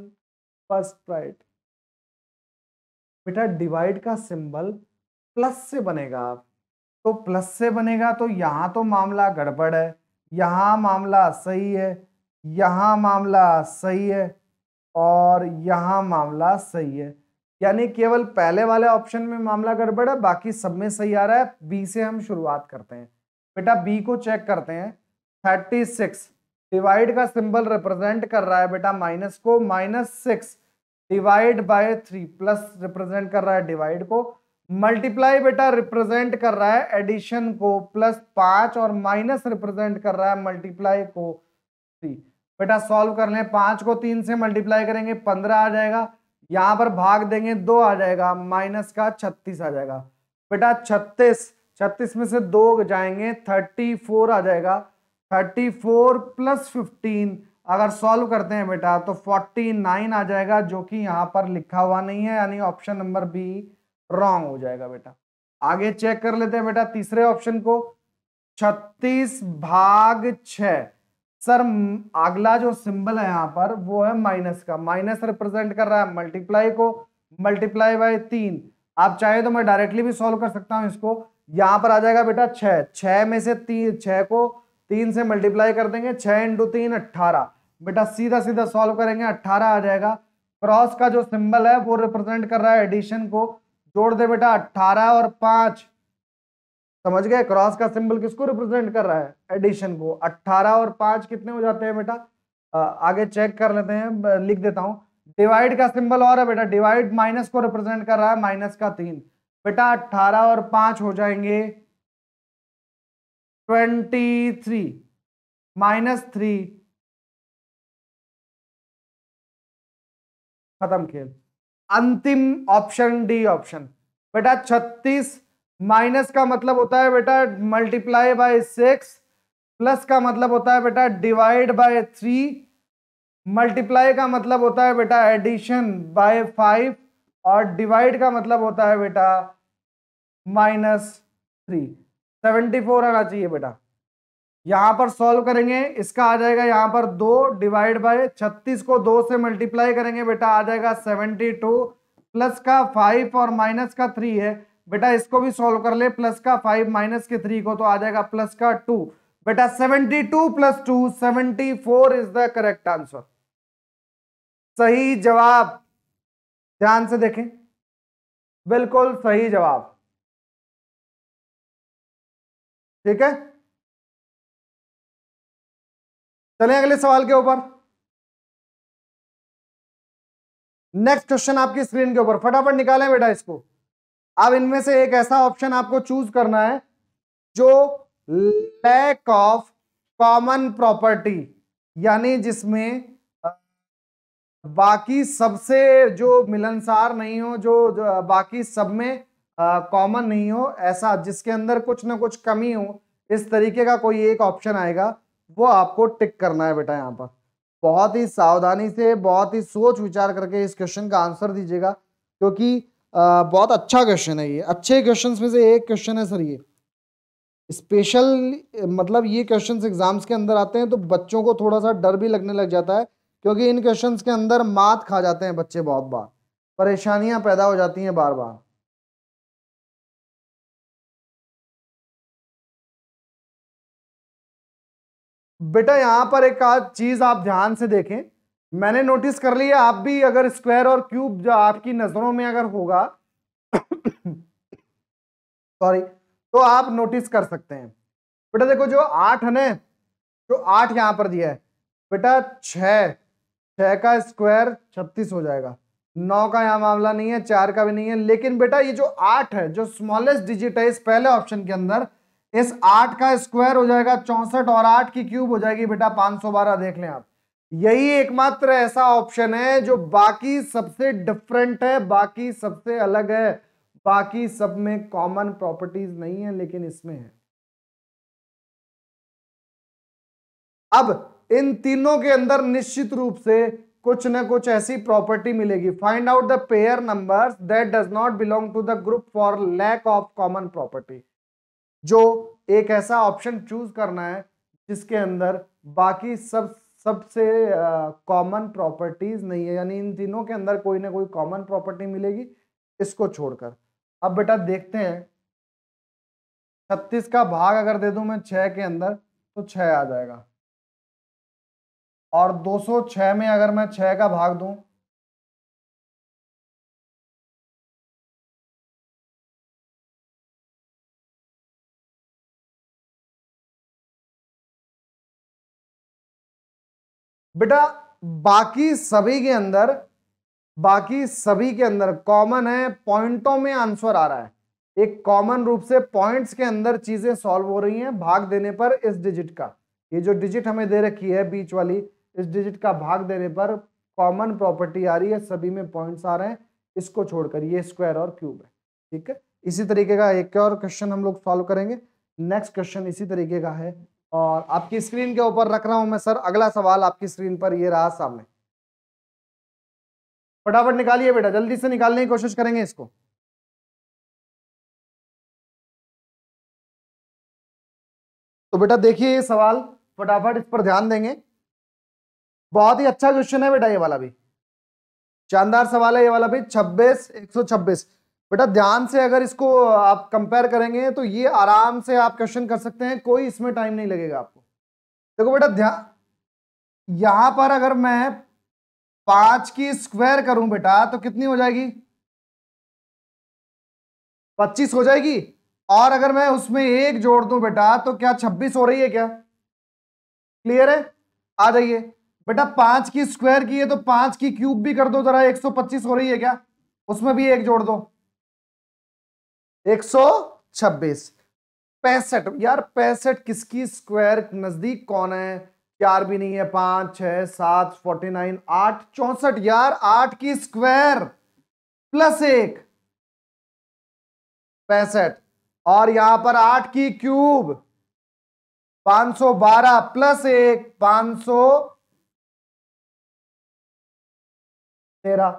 first priority बेटा डिवाइड का सिंबल प्लस से बनेगा तो प्लस से बनेगा तो यहाँ तो मामला गड़बड़ है यहाँ मामला सही है यहाँ मामला सही है और यहाँ मामला सही है यानी केवल पहले वाले ऑप्शन में मामला गड़बड़ है बाकी सब में सही आ रहा है बी से हम शुरुआत करते हैं बेटा बी को चेक करते हैं थर्टी सिक्स डिवाइड का सिंबल रिप्रेजेंट कर रहा है बेटा माइनस को minus six divide by three plus represent कर रहा है डिवाइड को मल्टीप्लाई बेटा रिप्रेजेंट कर रहा है एडिशन को प्लस पांच और माइनस रिप्रेजेंट कर रहा है मल्टीप्लाई को थ्री बेटा सॉल्व कर लें पांच को तीन से मल्टीप्लाई करेंगे पंद्रह आ जाएगा यहाँ पर भाग देंगे दो आ जाएगा माइनस का छत्तीस आ जाएगा बेटा छत्तीस छत्तीस में से दो जाएंगे थर्टी फोर आ जाएगा थर्टी फोर प्लस फिफ्टीन अगर सॉल्व करते हैं बेटा तो 49 आ जाएगा जो कि यहाँ पर लिखा हुआ नहीं है यानी ऑप्शन नंबर बी रॉन्ग हो जाएगा बेटा आगे चेक कर लेते हैं बेटा तीसरे ऑप्शन को 36 भाग 6 सर अगला जो सिंबल है यहाँ पर वो है माइनस का माइनस रिप्रेजेंट कर रहा है मल्टीप्लाई को मल्टीप्लाई बाय तीन आप चाहे तो मैं डायरेक्टली भी सॉल्व कर सकता हूँ इसको यहाँ पर आ जाएगा बेटा छ छ में से तीन छ को तीन से मल्टीप्लाई कर देंगे छः इंटू तीन अट्ठारह बेटा सीधा सीधा सॉल्व करेंगे अट्ठारह आ जाएगा क्रॉस का जो सिंबल है वो रिप्रेजेंट कर रहा है एडिशन को जोड़ दे बेटा अट्ठारह और पाँच समझ गए क्रॉस का सिंबल किसको रिप्रेजेंट कर रहा है एडिशन को अट्ठारह और पाँच कितने हो जाते हैं बेटा आगे चेक कर लेते हैं लिख देता हूँ डिवाइड का सिंबल और है बेटा डिवाइड माइनस को रिप्रेजेंट कर रहा है माइनस का तीन बेटा अट्ठारह और पाँच हो जाएंगे ट्वेंटी थ्री माइनस थ्री खत्म खेल अंतिम ऑप्शन डी ऑप्शन बेटा छत्तीस माइनस का मतलब होता है बेटा मल्टीप्लाई बाय सिक्स प्लस का मतलब होता है बेटा डिवाइड बाय थ्री मल्टीप्लाई का मतलब होता है बेटा एडिशन बाय फाइव और डिवाइड का मतलब होता है बेटा माइनस थ्री सेवेंटी फोर आना चाहिए बेटा यहां पर सॉल्व करेंगे इसका आ जाएगा यहां पर दो डिवाइड बाय छत्तीस को दो से मल्टीप्लाई करेंगे बेटा आ जाएगा सेवेंटी टू प्लस का फाइव और माइनस का थ्री है बेटा इसको भी सॉल्व कर ले प्लस का फाइव माइनस के थ्री को तो आ जाएगा प्लस का टू बेटा seventy two plus two seventy four is the correct answer सही जवाब ध्यान से देखें बिल्कुल सही जवाब ठीक है चले अगले सवाल के ऊपर नेक्स्ट क्वेश्चन आपकी स्क्रीन के ऊपर फटाफट निकालें बेटा इसको अब इनमें से एक ऐसा ऑप्शन आपको चूज करना है जो लैक ऑफ कॉमन प्रॉपर्टी यानी जिसमें बाकी सबसे जो मिलनसार नहीं हो जो, जो बाकी सब में कॉमन नहीं हो ऐसा जिसके अंदर कुछ ना कुछ कमी हो इस तरीके का कोई एक ऑप्शन आएगा वो आपको टिक करना है बेटा यहाँ पर बहुत ही सावधानी से बहुत ही सोच विचार करके इस क्वेश्चन का आंसर दीजिएगा क्योंकि बहुत अच्छा क्वेश्चन है ये अच्छे क्वेश्चंस में से एक क्वेश्चन है सर ये स्पेशल मतलब ये क्वेश्चंस एग्जाम्स के अंदर आते हैं तो बच्चों को थोड़ा सा डर भी लगने लग जाता है क्योंकि इन क्वेश्चन के अंदर मात खा जाते हैं बच्चे बहुत बार परेशानियां पैदा हो जाती हैं बार बार बेटा यहाँ पर एक चीज़ आप ध्यान से देखें मैंने नोटिस कर लिया आप भी अगर स्क्वायर और क्यूब जो आपकी नज़रों में अगर होगा सॉरी तो आप नोटिस कर सकते हैं बेटा देखो जो आठ है ना जो आठ यहाँ पर दिया है बेटा छ छह का स्क्वायर छत्तीस हो जाएगा नौ का यहाँ मामला नहीं है चार का भी नहीं है लेकिन बेटा ये जो आठ है जो स्मॉलेस्ट डिजिट है इस पहले ऑप्शन के अंदर इस आठ का स्क्वायर हो जाएगा चौसठ और आठ की क्यूब हो जाएगी बेटा पांच सौ बारह देख लें आप यही एकमात्र ऐसा ऑप्शन है जो बाकी सबसे डिफरेंट है बाकी सबसे अलग है बाकी सब में कॉमन प्रॉपर्टीज नहीं है लेकिन इसमें है अब इन तीनों के अंदर निश्चित रूप से कुछ ना कुछ ऐसी प्रॉपर्टी मिलेगी find out the pair numbers that does not belong to the group for lack of common property जो एक ऐसा ऑप्शन चूज करना है जिसके अंदर बाकी सब सबसे कॉमन प्रॉपर्टीज नहीं है यानी इन तीनों के अंदर कोई ना कोई कॉमन प्रॉपर्टी मिलेगी इसको छोड़कर अब बेटा देखते हैं छत्तीस का भाग अगर दे दूं मैं छः के अंदर तो छः आ जाएगा और 206 में अगर मैं छः का भाग दूं बेटा बाकी सभी के अंदर बाकी सभी के अंदर कॉमन है पॉइंटों में आंसर आ रहा है एक कॉमन रूप से पॉइंट्स के अंदर चीजें सॉल्व हो रही हैं भाग देने पर इस डिजिट का ये जो डिजिट हमें दे रखी है बीच वाली इस डिजिट का भाग देने पर कॉमन प्रॉपर्टी आ रही है सभी में पॉइंट्स आ रहे हैं इसको छोड़कर ये स्क्वायर और क्यूब है ठीक है इसी तरीके का एक और क्वेश्चन हम लोग सॉल्व करेंगे नेक्स्ट क्वेश्चन इसी तरीके का है और आपकी स्क्रीन के ऊपर रख रहा हूं मैं सर अगला सवाल आपकी स्क्रीन पर ये रहा सामने फटाफट निकालिए बेटा जल्दी से निकालने की कोशिश करेंगे इसको तो बेटा देखिए ये सवाल फटाफट इस पर ध्यान देंगे बहुत ही अच्छा क्वेश्चन है बेटा ये वाला भी शानदार सवाल है ये वाला भी 26 126 बेटा ध्यान से अगर इसको आप कंपेयर करेंगे तो ये आराम से आप क्वेश्चन कर सकते हैं कोई इसमें टाइम नहीं लगेगा आपको देखो बेटा ध्यान यहां पर अगर मैं पांच की स्क्वायर करूं बेटा तो कितनी हो जाएगी पच्चीस हो जाएगी और अगर मैं उसमें एक जोड़ दूं बेटा तो क्या छब्बीस हो रही है क्या क्लियर है आ जाइए बेटा पांच की स्क्वायर की है तो पांच की क्यूब भी कर दो जरा एक सौ पच्चीस हो रही है क्या उसमें भी एक जोड़ दो एक सौ छब्बीस पैंसठ यार पैंसठ किसकी स्क्वायर नजदीक कौन है चार भी नहीं है पांच छह सात फोर्टी नाइन आठ चौसठ यार आठ की स्क्वायर प्लस एक पैंसठ और यहां पर आठ की क्यूब पांच सौ बारह प्लस एक पांच सौ तेरह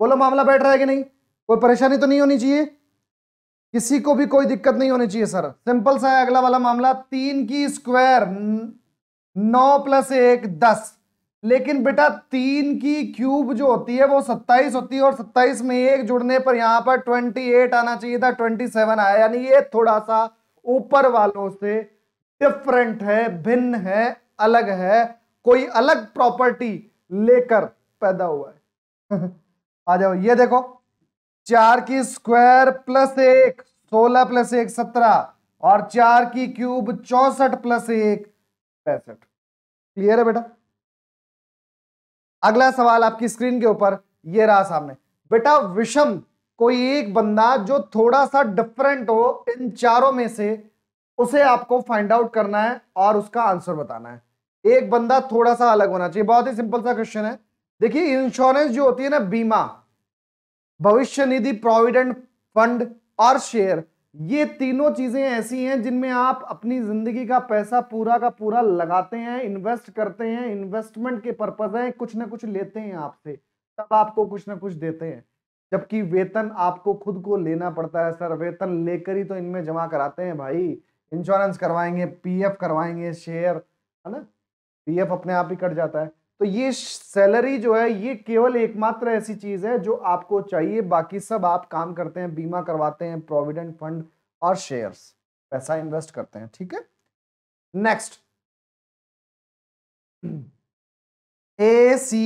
बोलो मामला बैठ रहा है कि नहीं कोई परेशानी तो नहीं होनी चाहिए किसी को भी कोई दिक्कत नहीं होनी चाहिए सर सिंपल सा है अगला वाला मामला तीन की स्क्वायर नौ प्लस एक दस लेकिन बेटा तीन की क्यूब जो होती है वो सत्ताईस होती है और सत्ताईस में एक जुड़ने पर यहां पर ट्वेंटी एट आना चाहिए था ट्वेंटी सेवन आया यानी ये थोड़ा सा ऊपर वालों से डिफरेंट है भिन्न है अलग है कोई अलग प्रॉपर्टी लेकर पैदा हुआ है आ जाओ ये देखो चार की स्क्वायर प्लस एक सोलह प्लस एक सत्रह और चार की क्यूब चौसठ प्लस एक पैंसठ क्लियर है बेटा अगला सवाल आपकी स्क्रीन के ऊपर ये रहा सामने बेटा विषम कोई एक बंदा जो थोड़ा सा डिफरेंट हो इन चारों में से उसे आपको फाइंड आउट करना है और उसका आंसर बताना है एक बंदा थोड़ा सा अलग होना चाहिए बहुत ही सिंपल सा क्वेश्चन है देखिए इंश्योरेंस जो होती है ना बीमा भविष्य निधि प्रोविडेंट फंड और शेयर ये तीनों चीजें ऐसी हैं जिनमें आप अपनी जिंदगी का पैसा पूरा का पूरा लगाते हैं इन्वेस्ट करते हैं इन्वेस्टमेंट के पर्पज है कुछ ना कुछ लेते हैं आपसे तब आपको कुछ ना कुछ देते हैं जबकि वेतन आपको खुद को लेना पड़ता है सर वेतन लेकर ही तो इनमें जमा कराते हैं भाई इंश्योरेंस करवाएंगे पीएफ करवाएंगे शेयर है ना पीएफ अपने आप ही कट जाता है तो ये सैलरी जो है ये केवल एकमात्र ऐसी चीज है जो आपको चाहिए बाकी सब आप काम करते हैं बीमा करवाते हैं प्रोविडेंट फंड और शेयर्स पैसा इन्वेस्ट करते हैं ठीक है नेक्स्ट ए सी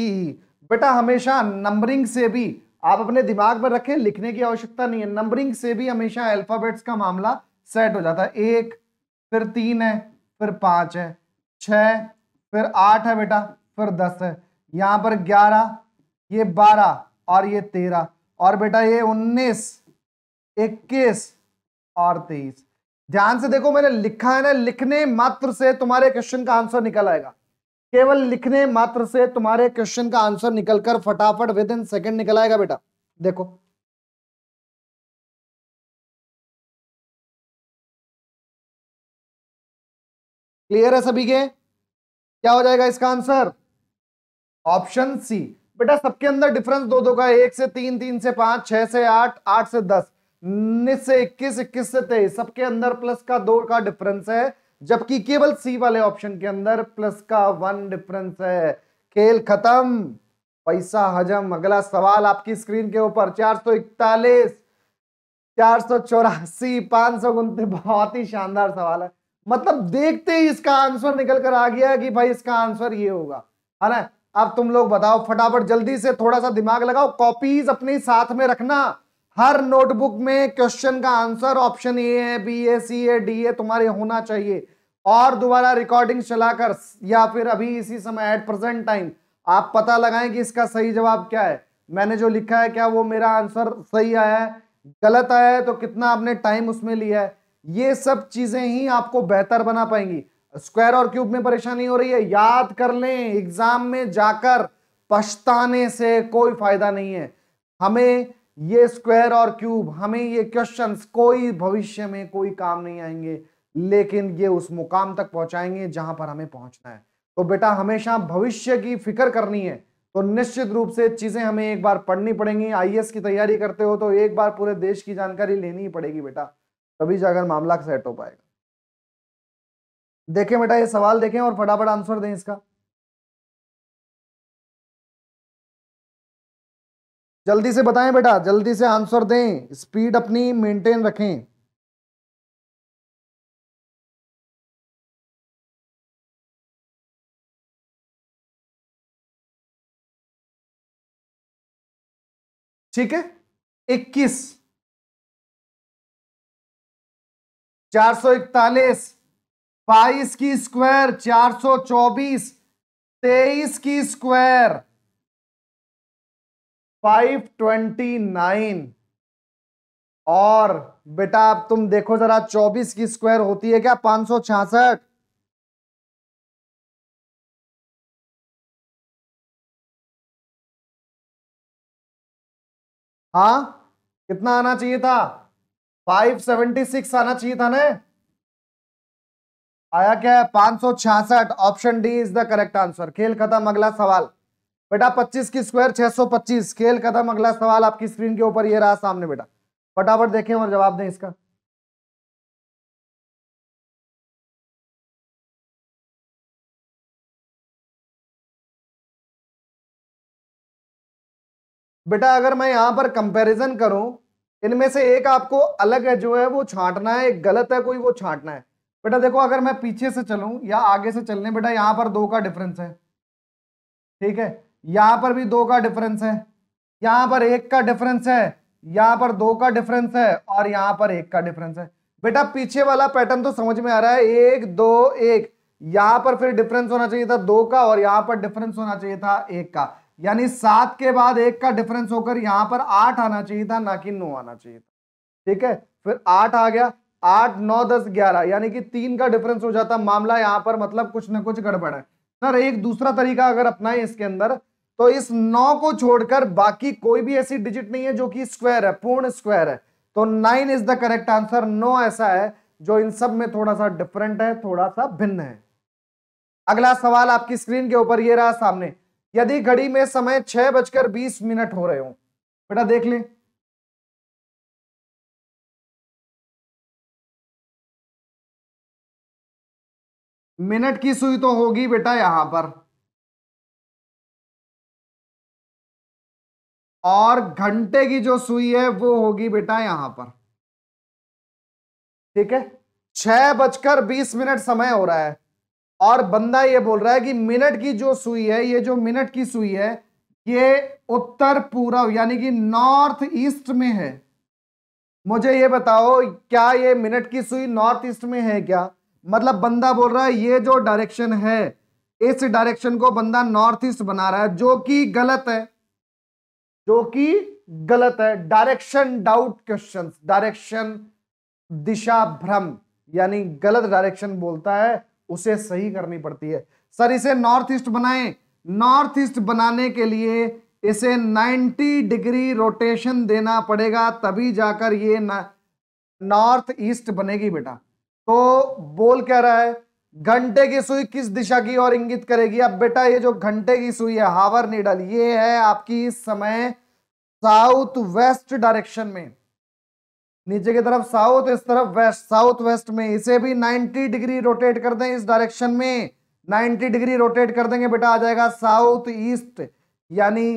बेटा हमेशा नंबरिंग से भी आप अपने दिमाग में रखें लिखने की आवश्यकता नहीं है नंबरिंग से भी हमेशा अल्फाबेट्स का मामला सेट हो जाता है एक फिर तीन है फिर पांच है छ फिर आठ है बेटा फिर दस है यहाँ पर ग्यारह ये बारह और ये तेरह और बेटा ये उन्नीस इक्कीस और तेईस ध्यान से देखो मैंने लिखा है ना लिखने मात्र से तुम्हारे क्वेश्चन का आंसर निकल आएगा केवल लिखने मात्र से तुम्हारे क्वेश्चन का आंसर निकलकर फटाफट विद इन सेकेंड निकल आएगा बेटा देखो क्लियर है सभी के क्या हो जाएगा इसका आंसर ऑप्शन सी बेटा सबके अंदर डिफरेंस दो दो का एक से तीन तीन से पांच छह से आठ आठ से दस उन्नीस से इक्कीस इक्कीस से तेईस सबके अंदर प्लस का दो का डिफरेंस है जबकि केवल सी वाले ऑप्शन के अंदर प्लस का वन डिफरेंस है खेल खत्म पैसा हजम अगला सवाल आपकी स्क्रीन के ऊपर चार सौ इकतालीस चार सौ चौरासी पांच सौ उनतीस बहुत ही शानदार सवाल है मतलब देखते ही इसका आंसर निकल कर आ गया कि भाई इसका आंसर ये होगा है ना अब तुम लोग बताओ फटाफट जल्दी से थोड़ा सा दिमाग लगाओ कॉपीज अपने साथ में रखना हर नोटबुक में क्वेश्चन का आंसर ऑप्शन ए है B A C A D A तुम्हारे होना चाहिए और दोबारा रिकॉर्डिंग चलाकर या फिर अभी इसी समय एट प्रेजेंट टाइम आप पता लगाएं कि इसका सही जवाब क्या है मैंने जो लिखा है क्या वो मेरा आंसर सही आया है गलत आया है तो कितना आपने टाइम उसमें लिया है ये सब चीज़ें ही आपको बेहतर बना पाएंगी स्क्वायर और क्यूब में परेशानी हो रही है याद कर लें एग्जाम में जाकर पछताने से कोई फायदा नहीं है हमें ये स्क्वायर और क्यूब हमें ये क्वेश्चंस कोई भविष्य में कोई काम नहीं आएंगे लेकिन ये उस मुकाम तक पहुंचाएंगे जहां पर हमें पहुंचना है तो बेटा हमेशा भविष्य की फिक्र करनी है तो निश्चित रूप से चीजें हमें एक बार पढ़नी पड़ेंगी आईएएस e की तैयारी करते हो तो एक बार पूरे देश की जानकारी लेनी ही पड़ेगी बेटा तभी जाकर मामला सेट हो पाएगा देखें बेटा ये सवाल देखें और फटाफट आंसर दें इसका जल्दी से बताएं बेटा जल्दी से आंसर दें स्पीड अपनी मेंटेन रखें ठीक है इक्कीस चार सौ इकतालीस बाईस की स्क्वायर चार सौ चौबीस तेईस की स्क्वायर फाइव ट्वेंटी नाइन और बेटा आप तुम देखो जरा चौबीस की स्क्वायर होती है क्या पांच सौ छियासठ हाँ कितना आना चाहिए था फाइव सेवेंटी सिक्स आना चाहिए था ना आया क्या है पांच सौ छियासठ option D is the correct answer खेल खत्म अगला सवाल बेटा 25 की स्क्वायर 625 खेल खत्म अगला सवाल आपकी स्क्रीन के ऊपर ये रहा सामने बेटा फटाफट देखें और जवाब दें इसका बेटा अगर मैं यहां पर कंपैरिजन करूं इनमें से एक आपको अलग है जो है वो छांटना है एक गलत है कोई वो छांटना है बेटा देखो अगर मैं पीछे से चलूं या आगे से चलने बेटा यहां पर दो का डिफरेंस है ठीक है यहां पर भी दो का डिफरेंस है यहां पर एक का डिफरेंस है यहां पर दो का डिफरेंस है और यहां पर एक का डिफरेंस है बेटा पीछे वाला पैटर्न तो समझ में आ रहा है एक दो एक यहां पर फिर डिफरेंस होना चाहिए था दो का और यहां पर डिफरेंस होना चाहिए था एक का यानी सात के बाद एक का डिफरेंस होकर यहां पर आठ आना चाहिए था ना कि नौ आना चाहिए था ठीक है फिर आठ आ गया आठ नौ दस ग्यारह यानी कि तीन का डिफरेंस हो जाता मामला यहाँ पर मतलब कुछ ना कुछ गड़बड़ है सर एक दूसरा तरीका अगर अपनाएं इसके अंदर तो इस नौ को छोड़कर बाकी कोई भी ऐसी डिजिट नहीं है जो कि स्क्वायर है पूर्ण स्क्वायर है तो nine is the correct answer नौ ऐसा है जो इन सब में थोड़ा सा डिफरेंट है थोड़ा सा भिन्न है अगला सवाल आपकी स्क्रीन के ऊपर ये रहा सामने यदि घड़ी में समय छह बजकर बीस मिनट हो रहे हो बेटा देख लें मिनट की सुई तो होगी बेटा यहां पर और घंटे की जो सुई है वो होगी बेटा यहां पर ठीक है छह बजकर बीस मिनट समय हो रहा है और बंदा ये बोल रहा है कि मिनट की जो सुई है ये जो मिनट की सुई है ये उत्तर पूर्व यानी कि नॉर्थ ईस्ट में है मुझे ये बताओ क्या ये मिनट की सुई नॉर्थ ईस्ट में है क्या मतलब बंदा बोल रहा है ये जो डायरेक्शन है इस डायरेक्शन को बंदा नॉर्थ ईस्ट बना रहा है जो कि गलत है जो कि गलत है डायरेक्शन डाउट क्वेश्चन डायरेक्शन दिशा भ्रम यानी गलत डायरेक्शन बोलता है उसे सही करनी पड़ती है सर इसे नॉर्थ ईस्ट बनाए नॉर्थ ईस्ट बनाने के लिए इसे 90 डिग्री रोटेशन देना पड़ेगा तभी जाकर ये नॉर्थ ईस्ट बनेगी बेटा तो बोल क्या रहा है घंटे की सुई किस दिशा की ओर इंगित करेगी अब बेटा ये जो घंटे की सुई है हावर निडल ये है आपकी इस समय साउथ वेस्ट डायरेक्शन में नीचे की तरफ साउथ इस तरफ वेस्ट साउथ वेस्ट में इसे भी 90 डिग्री रोटेट कर दें इस डायरेक्शन में 90 डिग्री रोटेट कर देंगे बेटा आ जाएगा साउथ ईस्ट यानी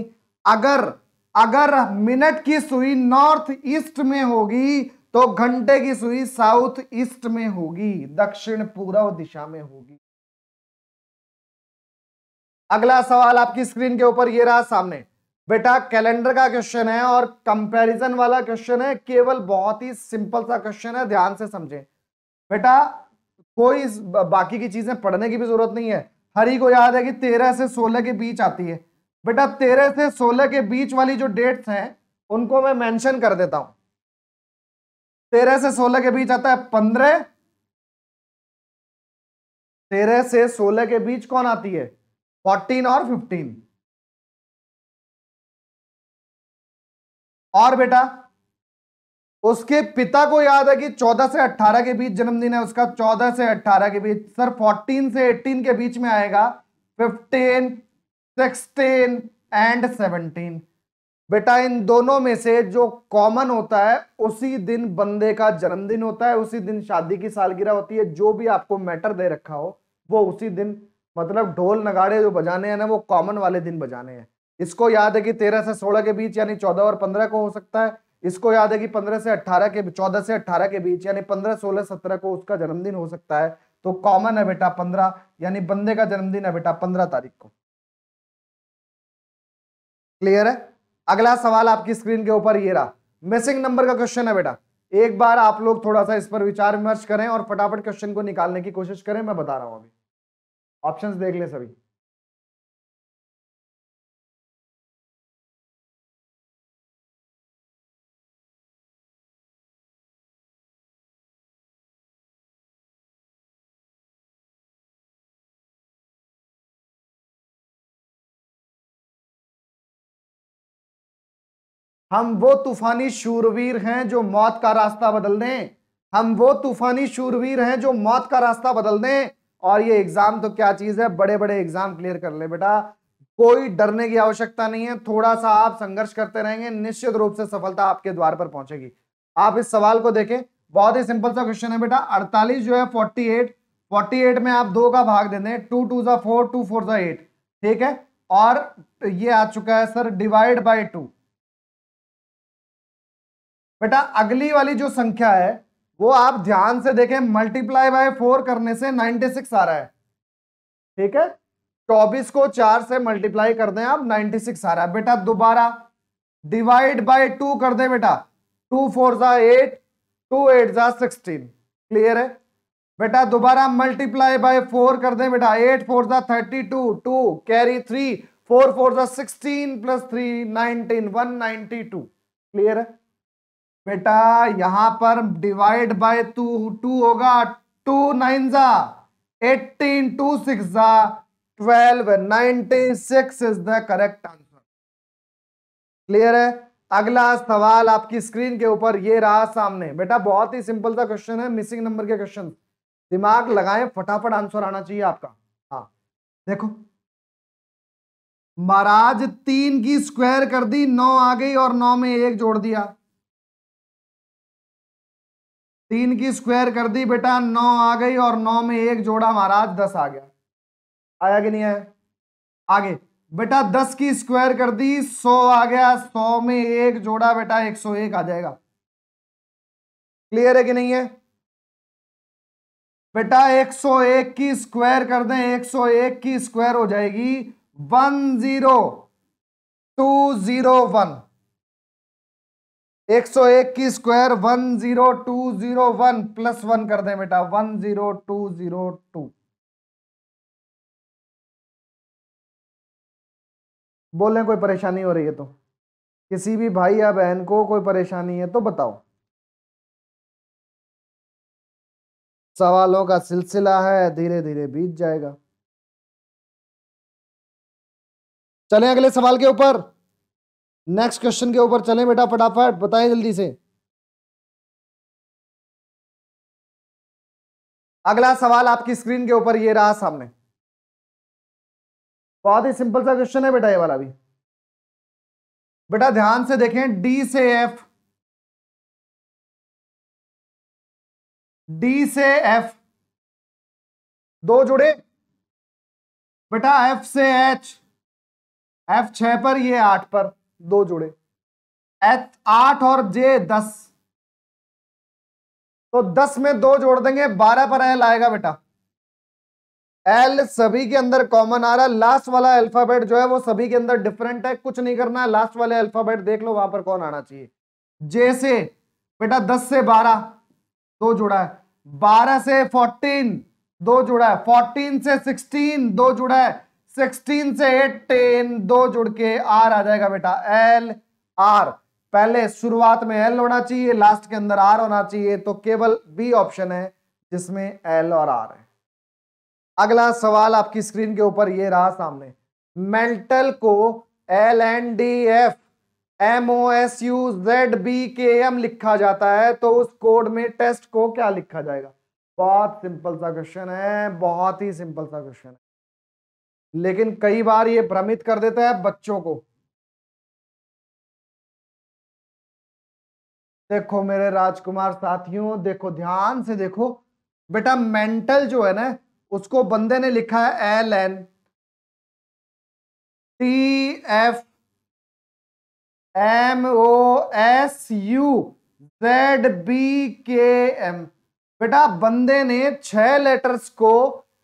अगर अगर मिनट की सुई नॉर्थ ईस्ट में होगी तो घंटे की सुई साउथ ईस्ट में होगी दक्षिण पूर्व दिशा में होगी अगला सवाल आपकी स्क्रीन के ऊपर ये रहा सामने बेटा कैलेंडर का क्वेश्चन है और कंपैरिजन वाला क्वेश्चन है केवल बहुत ही सिंपल सा क्वेश्चन है ध्यान से समझे बेटा कोई बाकी की चीजें पढ़ने की भी जरूरत नहीं है हरी को याद है कि तेरह से सोलह के बीच आती है बेटा तेरह से सोलह के बीच वाली जो डेट्स हैं उनको मैं मैंशन कर देता हूं तेरह से सोलह के बीच आता है पंद्रह तेरह से सोलह के बीच कौन आती है फोर्टीन और फिफ्टीन और बेटा उसके पिता को याद है कि 14 से 18 के बीच जन्मदिन है उसका 14 से 18 के बीच सर 14 से 18 के बीच में आएगा 15, 16 एंड सेवनटीन बेटा इन दोनों में से जो कॉमन होता है उसी दिन बंदे का जन्मदिन होता है उसी दिन शादी की सालगिरह होती है जो भी आपको मैटर दे रखा हो वो उसी दिन मतलब ढोल नगाड़े जो बजाने हैं ना वो कॉमन वाले दिन बजाने हैं इसको याद है कि तेरह से सोलह के बीच यानी चौदह और पंद्रह को हो सकता है इसको याद है कि पंद्रह से अट्ठारह के चौदह से अट्ठारह के बीच यानी पंद्रह सोलह सत्रह को उसका जन्मदिन हो सकता है तो कॉमन है बेटा पंद्रह यानी बंदे का जन्मदिन है बेटा पंद्रह तारीख को क्लियर है अगला सवाल आपकी स्क्रीन के ऊपर ये रहा मिसिंग नंबर का क्वेश्चन है बेटा एक बार आप लोग थोड़ा सा इस पर विचार विमर्श करें और फटाफट क्वेश्चन को निकालने की कोशिश करें मैं बता रहा हूं अभी ऑप्शंस देख लें सभी हम वो तूफानी शूरवीर हैं जो मौत का रास्ता बदल दें हम वो तूफानी शूरवीर हैं जो मौत का रास्ता बदल दें और ये एग्जाम तो क्या चीज है बड़े बड़े एग्जाम क्लियर कर ले बेटा कोई डरने की आवश्यकता नहीं है थोड़ा सा आप संघर्ष करते रहेंगे निश्चित रूप से सफलता आपके द्वार पर पहुंचेगी आप इस सवाल को देखें बहुत ही सिंपल सा क्वेश्चन है बेटा अड़तालीस जो है फोर्टी एट फोर्टी एट में आप दो का भाग दे दें टू टू जो फोर टू फोर जो एट ठीक है और ये आ चुका है सर डिवाइड बाई टू बेटा अगली वाली जो संख्या है वो आप ध्यान से देखें मल्टीप्लाई बाय फोर करने से 96 आ रहा है ठीक है 24 को चार से मल्टीप्लाई कर दें आप 96 आ रहा है बेटा दोबारा डिवाइड बाय टू कर दें बेटा टू फोर जा एट टू एट जा सिक्सटीन क्लियर है बेटा दोबारा मल्टीप्लाई बाय फोर कर दें बेटा एट फोर जा thirty two two carry three four four जा sixteen plus three nineteen one ninety two clear है बेटा यहां पर डिवाइड बाय टू टू होगा टू नाइन जा एटीन टू सिक्स जा twelve ninety six is the correct answer clear है अगला सवाल आपकी स्क्रीन के ऊपर ये रहा सामने बेटा बहुत ही सिंपल सा क्वेश्चन है मिसिंग नंबर के क्वेश्चन दिमाग लगाएं फटाफट आंसर आना चाहिए आपका हाँ देखो महाराज तीन की स्क्वायर कर दी नौ आ गई और नौ में एक जोड़ दिया तीन की स्क्वायर कर दी बेटा नौ आ गई और नौ में एक जोड़ा महाराज दस आ गया आया कि नहीं आया आगे बेटा दस की स्क्वायर कर दी सौ आ गया सौ में एक जोड़ा बेटा एक सौ एक आ जाएगा क्लियर है कि नहीं है बेटा एक सौ एक की स्क्वायर कर दें एक सौ एक की स्क्वायर हो जाएगी one zero zero two one एक सौ एक की square one zero two zero one plus one कर दे बेटा 10202 टू जीरो टू बोलें कोई परेशानी हो रही है तो किसी भी भाई या बहन को कोई परेशानी है तो बताओ सवालों का सिलसिला है धीरे धीरे बीत जाएगा चलें अगले सवाल के ऊपर नेक्स्ट क्वेश्चन के ऊपर चलें बेटा फटाफट बताएं जल्दी से अगला सवाल आपकी स्क्रीन के ऊपर ये रहा सामने बहुत ही सिंपल सा क्वेश्चन है बेटा ये वाला भी बेटा ध्यान से देखें डी से एफ डी से एफ दो जुड़े बेटा एफ से एच एफ छह पर ये आठ पर दो जोड़े एच आठ और जे दस तो दस में दो जोड़ देंगे बारह पर एल आएगा बेटा एल सभी के अंदर कॉमन आ रहा है लास्ट वाला अल्फाबेट जो है वो सभी के अंदर डिफरेंट है कुछ नहीं करना है लास्ट वाले अल्फाबेट देख लो वहां पर कौन आना चाहिए जे से बेटा दस से बारह दो जुड़ा है बारह से फोर्टीन दो जुड़ा है फोर्टीन से सिक्सटीन दो जुड़ा है सिक्सटीन से टेन दो जुड़ के आर आ जाएगा बेटा एल आर पहले शुरुआत में एल होना चाहिए लास्ट के अंदर आर होना चाहिए तो केवल बी ऑप्शन है जिसमें एल और आर है अगला सवाल आपकी स्क्रीन के ऊपर ये रहा सामने मेंटल को L N D F M O S U Z B K M लिखा जाता है तो उस कोड में टेस्ट को क्या लिखा जाएगा बहुत सिंपल सा क्वेश्चन है बहुत ही सिंपल सा क्वेश्चन है लेकिन कई बार ये भ्रमित कर देता है बच्चों को देखो मेरे राजकुमार साथियों देखो ध्यान से देखो बेटा मेंटल जो है ना उसको बंदे ने लिखा है L N T F M O S U Z B K M बेटा बंदे ने छह लेटर्स को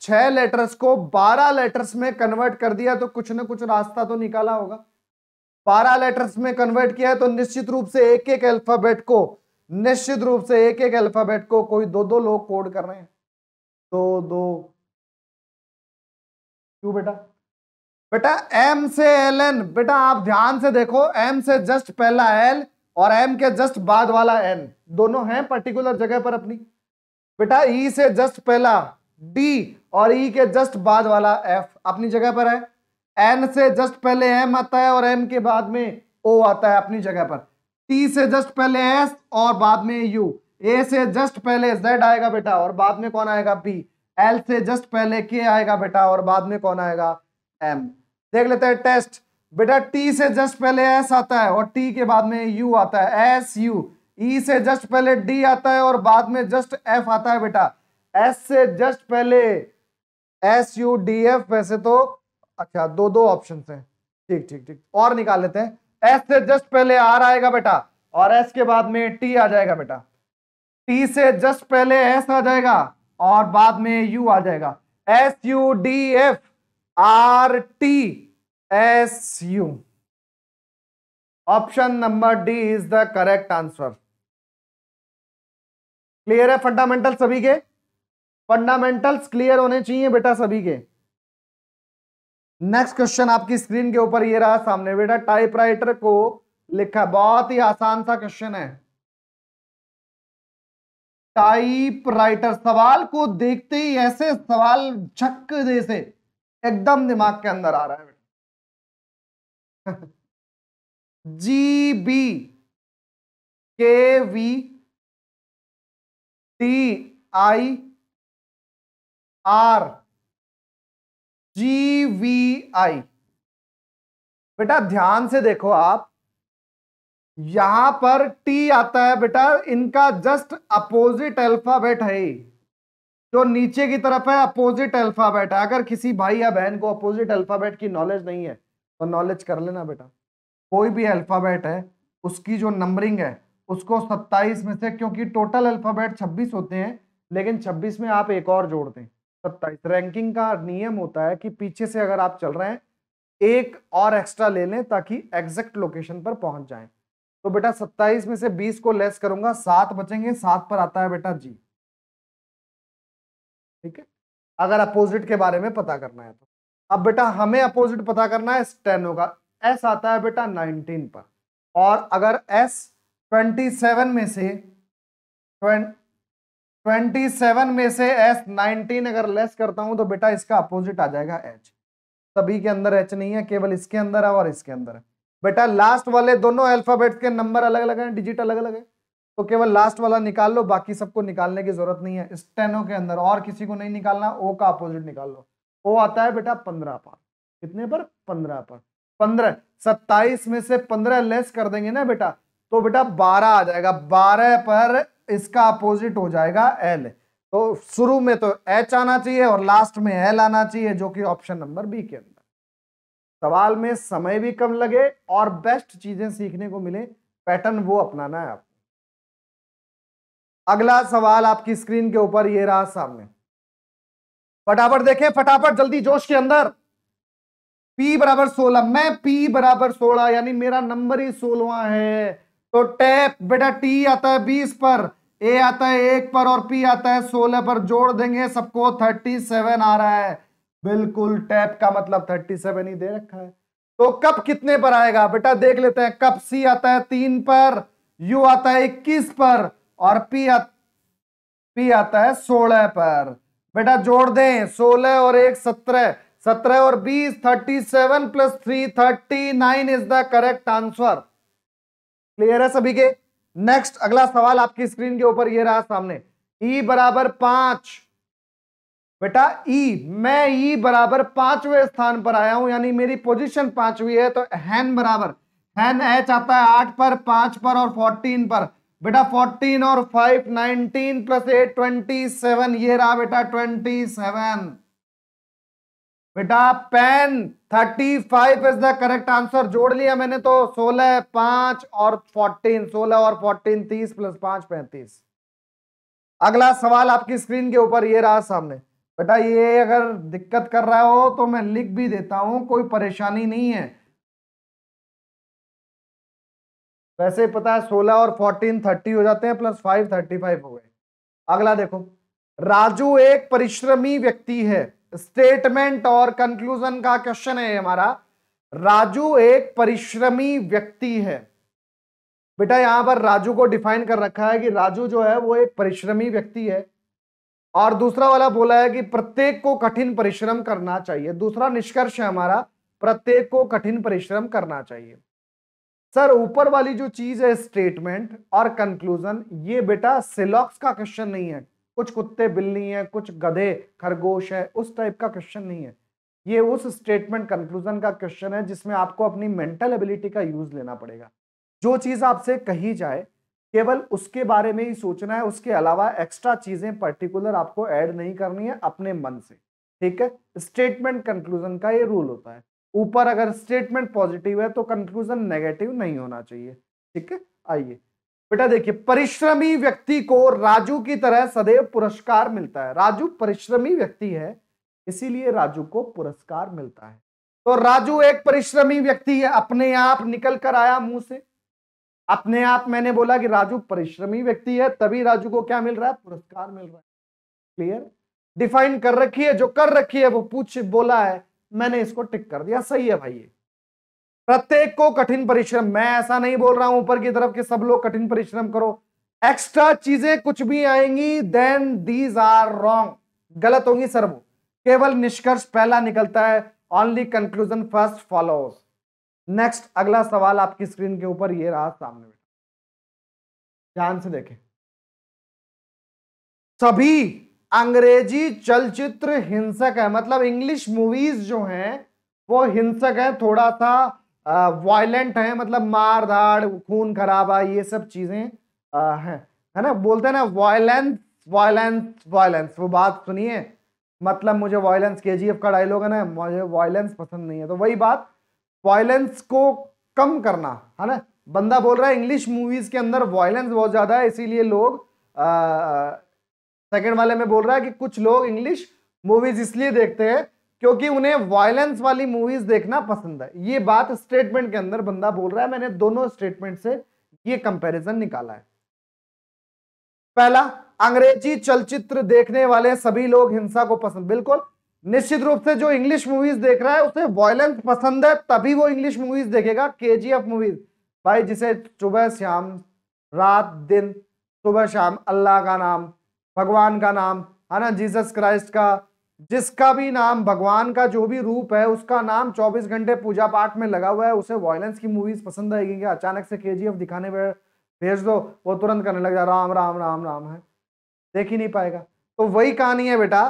छह लेटर्स को बारह लेटर्स में कन्वर्ट कर दिया तो कुछ ना कुछ रास्ता तो निकाला होगा बारह लेटर्स में कन्वर्ट किया है तो निश्चित रूप से एक एक अल्फाबेट को निश्चित रूप से एक एक अल्फाबेट को कोई दो दो लोग कोड कर रहे हैं दो दो क्यों बेटा बेटा एम से एल एन बेटा आप ध्यान से देखो एम से जस्ट पहला एल और एम के जस्ट बाद वाला एन दोनों हैं पर्टिकुलर जगह पर अपनी बेटा ई e से जस्ट पहला डी और ई e के जस्ट बाद वाला एफ अपनी जगह पर है एन से जस्ट पहले एम आता है और एम के बाद में ओ आता है अपनी जगह पर टी से जस्ट पहले एस और बाद में यू ए से जस्ट पहले जेड आएगा बेटा और बाद में कौन आएगा बी एल से जस्ट पहले के आएगा बेटा और बाद में कौन आएगा एम देख लेते हैं टेस्ट बेटा टी से जस्ट पहले एस आता है और टी के बाद में यू आता है एस यू ई से जस्ट पहले डी आता है और बाद में जस्ट एफ आता है बेटा एस से जस्ट पहले एस यू डी एफ वैसे तो अच्छा दो दो ऑप्शन है ठीक ठीक ठीक और निकाल लेते हैं एस से जस्ट पहले आर आएगा बेटा और एस के बाद में टी आ जाएगा बेटा टी से जस्ट पहले एस आ जाएगा और बाद में यू आ जाएगा S U D F R T S U option number D is the correct answer clear है फंडामेंटल सभी के फंडामेंटल्स क्लियर होने चाहिए बेटा सभी के नेक्स्ट क्वेश्चन आपकी स्क्रीन के ऊपर ये रहा सामने बेटा टाइपराइटर को लिखा बहुत ही आसान सा क्वेश्चन है टाइपराइटर सवाल को देखते ही ऐसे सवाल झक जैसे एकदम दिमाग के अंदर आ रहा है G B K V T I R G V I बेटा ध्यान से देखो आप यहां पर टी आता है बेटा इनका जस्ट अपोजिट अल्फाबेट है जो नीचे की तरफ है अपोजिट अल्फाबेट है अगर किसी भाई या बहन को अपोजिट अल्फाबेट की नॉलेज नहीं है तो नॉलेज कर लेना बेटा कोई भी अल्फाबेट है उसकी जो नंबरिंग है उसको 27 में से क्योंकि टोटल अल्फाबेट 26 होते हैं लेकिन 26 में आप एक और जोड़ते हैं सत्ताईस रैंकिंग का नियम होता है कि पीछे से अगर आप चल रहे हैं एक और एक्स्ट्रा ले लें ताकि एग्जैक्ट लोकेशन पर पहुंच जाएं तो बेटा सत्ताईस में से बीस को लेस करूंगा सात बचेंगे सात पर आता है बेटा जी ठीक है अगर अपोजिट के बारे में पता करना है तो अब बेटा हमें अपोजिट पता करना है टेन होगा एस आता है बेटा नाइनटीन पर और अगर एस ट्वेंटी सेवन में से 27 में से एस 19 अगर लेस करता हूं तो बेटा इसका अपोजिट आ जाएगा एच सभी के अंदर एच नहीं है केवल इसके अंदर है और इसके अंदर है बेटा लास्ट वाले दोनों अल्फाबेट के नंबर अलग अलग हैं डिजिट अलग अलग है तो केवल लास्ट वाला निकाल लो बाकी सबको निकालने की जरूरत नहीं है स्टेनो के अंदर और किसी को नहीं निकालना ओ का अपोजिट निकाल लो ओ आता है बेटा पंद्रह पर कितने पर पंद्रह पर पंद्रह सत्ताईस में से पंद्रह लेस कर देंगे ना बेटा तो बेटा बारह आ जाएगा बारह पर इसका अपोजिट हो जाएगा एल तो शुरू में तो एच आना चाहिए और लास्ट में एल आना चाहिए जो कि ऑप्शन नंबर बी के अंदर सवाल में समय भी कम लगे और बेस्ट चीजें सीखने को मिले पैटर्न वो अपनाना है आपको अगला सवाल आपकी स्क्रीन के ऊपर ये रहा सामने फटाफट देखें फटाफट जल्दी जोश के अंदर P बराबर सोलह मैं P बराबर सोलह यानी मेरा नंबर ही सोलवा है तो टैप बेटा T आता है बीस पर ए आता है एक पर और पी आता है सोलह पर जोड़ देंगे सबको थर्टी सेवन आ रहा है बिल्कुल टैप का मतलब थर्टी सेवन ही दे रखा है तो कप कितने पर आएगा बेटा देख लेते हैं कप सी आता है तीन पर यू आता है इक्कीस पर और पी आ, पी आता है सोलह पर बेटा जोड़ दें सोलह और एक सत्रह सत्रह और बीस thirty seven plus three thirty nine is the correct answer clear है सभी के नेक्स्ट अगला सवाल आपकी स्क्रीन के ऊपर ये रहा सामने ई e बराबर पांच बेटा ई e, मैं ई e बराबर पांचवें स्थान पर आया हूं यानी मेरी पोजीशन पांचवी है तो हैन बराबर हैन एच आता है आठ पर पांच पर और फोर्टीन पर बेटा फोर्टीन और five nineteen plus eight twenty seven ये रहा बेटा ट्वेंटी सेवन बेटा pen thirty five is the correct answer जोड़ लिया मैंने तो सोलह पांच और फोर्टीन सोलह और फोर्टीन तीस प्लस पांच पैंतीस अगला सवाल आपकी स्क्रीन के ऊपर ये रहा सामने बेटा ये अगर दिक्कत कर रहा हो तो मैं लिख भी देता हूं कोई परेशानी नहीं है वैसे पता है सोलह और फोर्टीन थर्टी हो जाते हैं प्लस फाइव थर्टी फाइव हो गए अगला देखो राजू एक परिश्रमी व्यक्ति है स्टेटमेंट और कंक्लूजन का क्वेश्चन है हमारा राजू एक परिश्रमी व्यक्ति है बेटा यहां पर राजू को डिफाइन कर रखा है कि राजू जो है वो एक परिश्रमी व्यक्ति है और दूसरा वाला बोला है कि प्रत्येक को कठिन परिश्रम करना चाहिए दूसरा निष्कर्ष है हमारा प्रत्येक को कठिन परिश्रम करना चाहिए सर ऊपर वाली जो चीज है स्टेटमेंट और कंक्लूजन ये बेटा सिलॉक्स का क्वेश्चन नहीं है कुछ कुत्ते बिल्ली हैं कुछ गधे खरगोश है उस टाइप का क्वेश्चन नहीं है ये उस स्टेटमेंट कंक्लूजन का क्वेश्चन है जिसमें आपको अपनी मेंटल एबिलिटी का यूज लेना पड़ेगा जो चीज़ आपसे कही जाए केवल उसके बारे में ही सोचना है उसके अलावा एक्स्ट्रा चीज़ें पर्टिकुलर आपको ऐड नहीं करनी है अपने मन से ठीक है स्टेटमेंट कंक्लूजन का ये रूल होता है ऊपर अगर स्टेटमेंट पॉजिटिव है तो कंक्लूजन नेगेटिव नहीं होना चाहिए ठीक है आइए बेटा देखिए परिश्रमी व्यक्ति को राजू की तरह सदैव पुरस्कार मिलता है राजू परिश्रमी व्यक्ति है इसीलिए राजू को पुरस्कार मिलता है तो राजू एक परिश्रमी व्यक्ति है अपने आप निकल कर आया मुंह से अपने आप मैंने बोला कि राजू परिश्रमी व्यक्ति है तभी राजू को क्या मिल रहा है पुरस्कार मिल रहा है क्लियर डिफाइन कर रखी है जो कर रखी है वो पूछ बोला है मैंने इसको टिक कर दिया सही है भाई ये प्रत्येक को कठिन परिश्रम मैं ऐसा नहीं बोल रहा हूं ऊपर की तरफ कि सब लोग कठिन परिश्रम करो एक्स्ट्रा चीजें कुछ भी आएंगी देन दीज आर रॉन्ग गलत होंगी सर वो केवल निष्कर्ष पहला निकलता है only conclusion first follow next अगला सवाल आपकी स्क्रीन के ऊपर ये रहा सामने बैठा ध्यान से देखें सभी अंग्रेजी चलचित्र हिंसक है मतलब इंग्लिश मूवीज जो हैं वो हिंसक है थोड़ा सा वायलेंट है मतलब मार धाड़ खून खराबा ये सब चीज़ें हैं है ना बोलते हैं ना वायलेंस वायलेंस वायलेंस वो बात सुनिए मतलब मुझे वायलेंस के जी एफ का डायलॉग है ना मुझे वायलेंस पसंद नहीं है तो वही बात वायलेंस को कम करना है ना बंदा बोल रहा है इंग्लिश मूवीज़ के अंदर वायलेंस बहुत ज़्यादा है इसीलिए लोग सेकेंड वाले में बोल रहा है कि कुछ लोग इंग्लिश मूवीज़ इसलिए देखते हैं क्योंकि उन्हें वायलेंस वाली मूवीज देखना पसंद है ये बात स्टेटमेंट के अंदर बंदा बोल रहा है मैंने दोनों स्टेटमेंट से ये कंपैरिजन निकाला है पहला अंग्रेजी चलचित्र देखने वाले सभी लोग हिंसा को पसंद बिल्कुल निश्चित रूप से जो इंग्लिश मूवीज देख रहा है उसे वॉयलेंस पसंद है तभी वो इंग्लिश मूवीज देखेगा के जी एफ मूवीज भाई जिसे सुबह शाम रात दिन सुबह शाम अल्लाह का नाम भगवान का नाम है ना जीसस क्राइस्ट का जिसका भी नाम भगवान का जो भी रूप है उसका नाम 24 घंटे पूजा पाठ में लगा हुआ है उसे वॉयलेंस की मूवीज पसंद आएगी क्या अचानक से के दिखाने पर भेज दो वो तुरंत करने लग जा राम राम राम राम है देख ही नहीं पाएगा तो वही कहानी है बेटा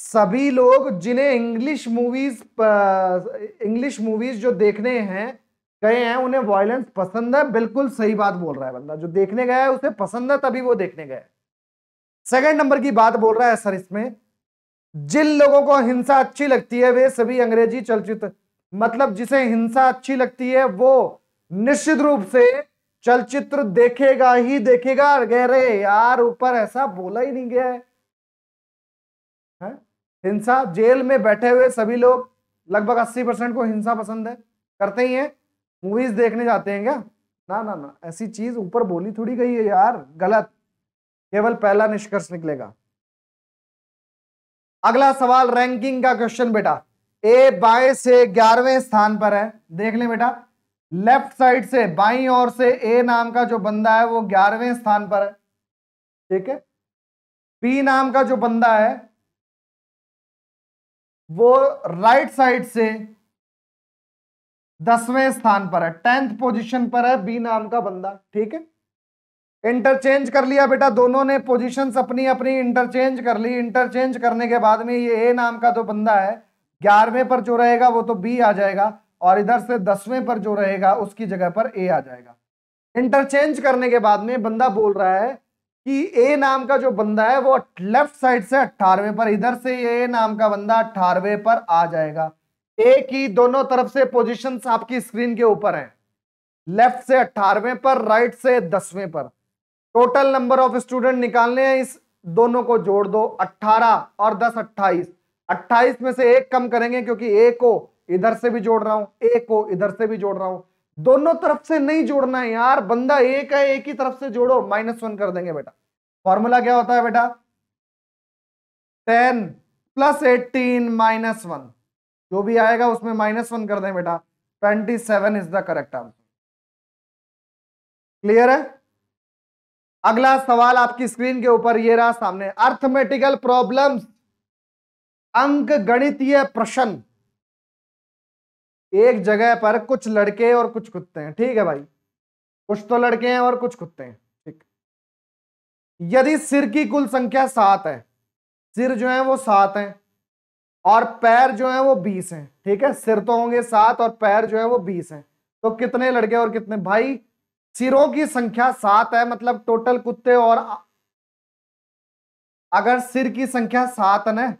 सभी लोग जिन्हें इंग्लिश मूवीज इंग्लिश मूवीज जो देखने हैं गए हैं उन्हें वॉयलेंस पसंद है बिल्कुल सही बात बोल रहा है बंदा जो देखने गया है उसे पसंद है तभी वो देखने गया है सेकंड नंबर की बात बोल रहा है सर इसमें जिन लोगों को हिंसा अच्छी लगती है वे सभी अंग्रेजी चलचित्र मतलब जिसे हिंसा अच्छी लगती है वो निश्चित रूप से चलचित्र देखेगा ही देखेगा गहरे यार ऊपर ऐसा बोला ही नहीं गया है, है? हिंसा जेल में बैठे हुए सभी लोग लगभग अस्सी परसेंट को हिंसा पसंद है करते ही है मूवीज देखने जाते हैं क्या ना ना ना ऐसी चीज ऊपर बोली थोड़ी गई है यार गलत केवल पहला निष्कर्ष निकलेगा अगला सवाल रैंकिंग का क्वेश्चन बेटा ए बाय से ग्यारहवें स्थान पर है देख लें बेटा लेफ्ट साइड से बाई और से ए नाम का जो बंदा है वो ग्यारहवें स्थान पर है ठीक है पी नाम का जो बंदा है वो राइट साइड से दसवें स्थान पर है टेंथ पोजीशन पर है बी नाम का बंदा ठीक है इंटरचेंज कर लिया बेटा दोनों ने पोजीशंस अपनी अपनी इंटरचेंज कर ली इंटरचेंज करने के बाद में ये ए नाम का जो बंदा है ग्यारहवें पर जो रहेगा वो तो बी आ जाएगा और इधर से दसवें पर जो रहेगा उसकी जगह पर ए आ जाएगा इंटरचेंज करने के बाद में बंदा बोल रहा है कि ए नाम का जो बंदा है वो लेफ्ट साइड से अट्ठारहवें पर इधर से ए नाम का बंदा अट्ठारहवें पर आ जाएगा ए की दोनों तरफ से पोजिशन आपकी स्क्रीन के ऊपर है लेफ्ट से अट्ठारहवें पर राइट से दसवें पर टोटल नंबर ऑफ स्टूडेंट निकालने हैं इस दोनों को जोड़ दो 18 और 10 28 28 में से एक कम करेंगे क्योंकि ए को इधर से भी जोड़ रहा हूं ए को इधर से भी जोड़ रहा हूं दोनों तरफ से नहीं जोड़ना है यार बंदा एक है एक ही तरफ से जोड़ो माइनस वन कर देंगे बेटा फॉर्मूला क्या होता है बेटा ten plus eighteen minus one जो भी आएगा उसमें माइनस वन कर दें बेटा twenty seven is the correct answer clear है अगला सवाल आपकी स्क्रीन के ऊपर ये रहा सामने अर्थमेटिकल प्रॉब्लम्स अंक गणितीय प्रश्न एक जगह पर कुछ लड़के और कुछ कुत्ते हैं ठीक है भाई कुछ तो लड़के हैं और कुछ कुत्ते हैं ठीक यदि सिर की कुल संख्या सात है सिर जो है वो सात है और पैर जो है वो बीस हैं ठीक है सिर तो होंगे सात और पैर जो है वो बीस हैं तो कितने लड़के और कितने भाई सिरों की संख्या सात है मतलब टोटल कुत्ते और अगर सिर की संख्या सात है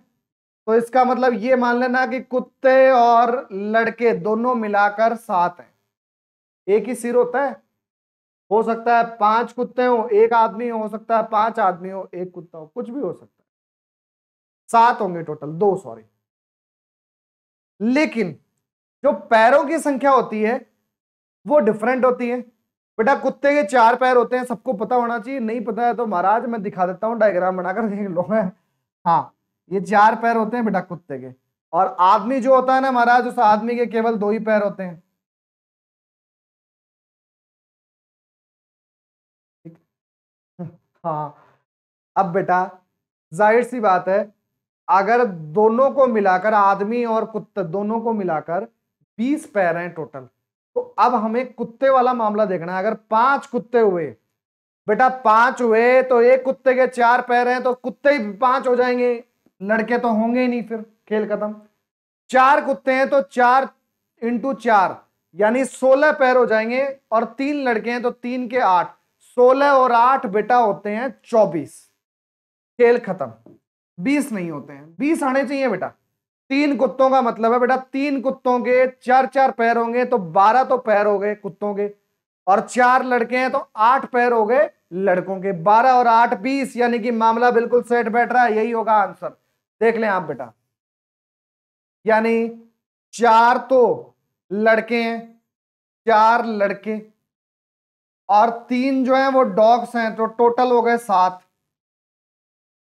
तो इसका मतलब ये मान लेना कि कुत्ते और लड़के दोनों मिलाकर सात हैं एक ही सिर होता है हो सकता है पांच कुत्ते हो एक आदमी हो सकता है पांच आदमी हो एक कुत्ता हो कुछ भी हो सकता है सात होंगे टोटल दो सॉरी लेकिन जो पैरों की संख्या होती है वो डिफरेंट होती है बेटा कुत्ते के चार पैर होते हैं सबको पता होना चाहिए नहीं पता है तो महाराज मैं दिखा देता हूँ डायग्राम बनाकर देख लो मैं हाँ ये चार पैर होते हैं बेटा कुत्ते के और आदमी जो होता है ना महाराज उस आदमी के केवल दो ही पैर होते हैं हाँ अब बेटा जाहिर सी बात है अगर दोनों को मिलाकर आदमी और कुत्ते दोनों को मिलाकर बीस पैर हैं टोटल तो अब हमें कुत्ते वाला मामला देखना है अगर पांच कुत्ते हुए बेटा पांच हुए तो एक कुत्ते के चार पैर हैं तो कुत्ते ही पांच हो जाएंगे लड़के तो होंगे ही नहीं फिर खेल खत्म चार कुत्ते हैं तो चार इंटू चार यानी सोलह पैर हो जाएंगे और तीन लड़के हैं तो तीन के आठ सोलह और आठ बेटा होते हैं चौबीस खेल खत्म बीस नहीं होते हैं बीस आने चाहिए बेटा तीन कुत्तों का मतलब है बेटा तीन कुत्तों के चार चार पैर होंगे तो बारह तो पैर हो गए कुत्तों के और चार लड़के हैं तो आठ पैर हो गए लड़कों के बारह और आठ बीस यानी कि मामला बिल्कुल सेट बैठ रहा है यही होगा आंसर देख लें आप बेटा यानी चार तो लड़के हैं चार लड़के और तीन जो है वो डॉग्स हैं तो टोटल हो गए सात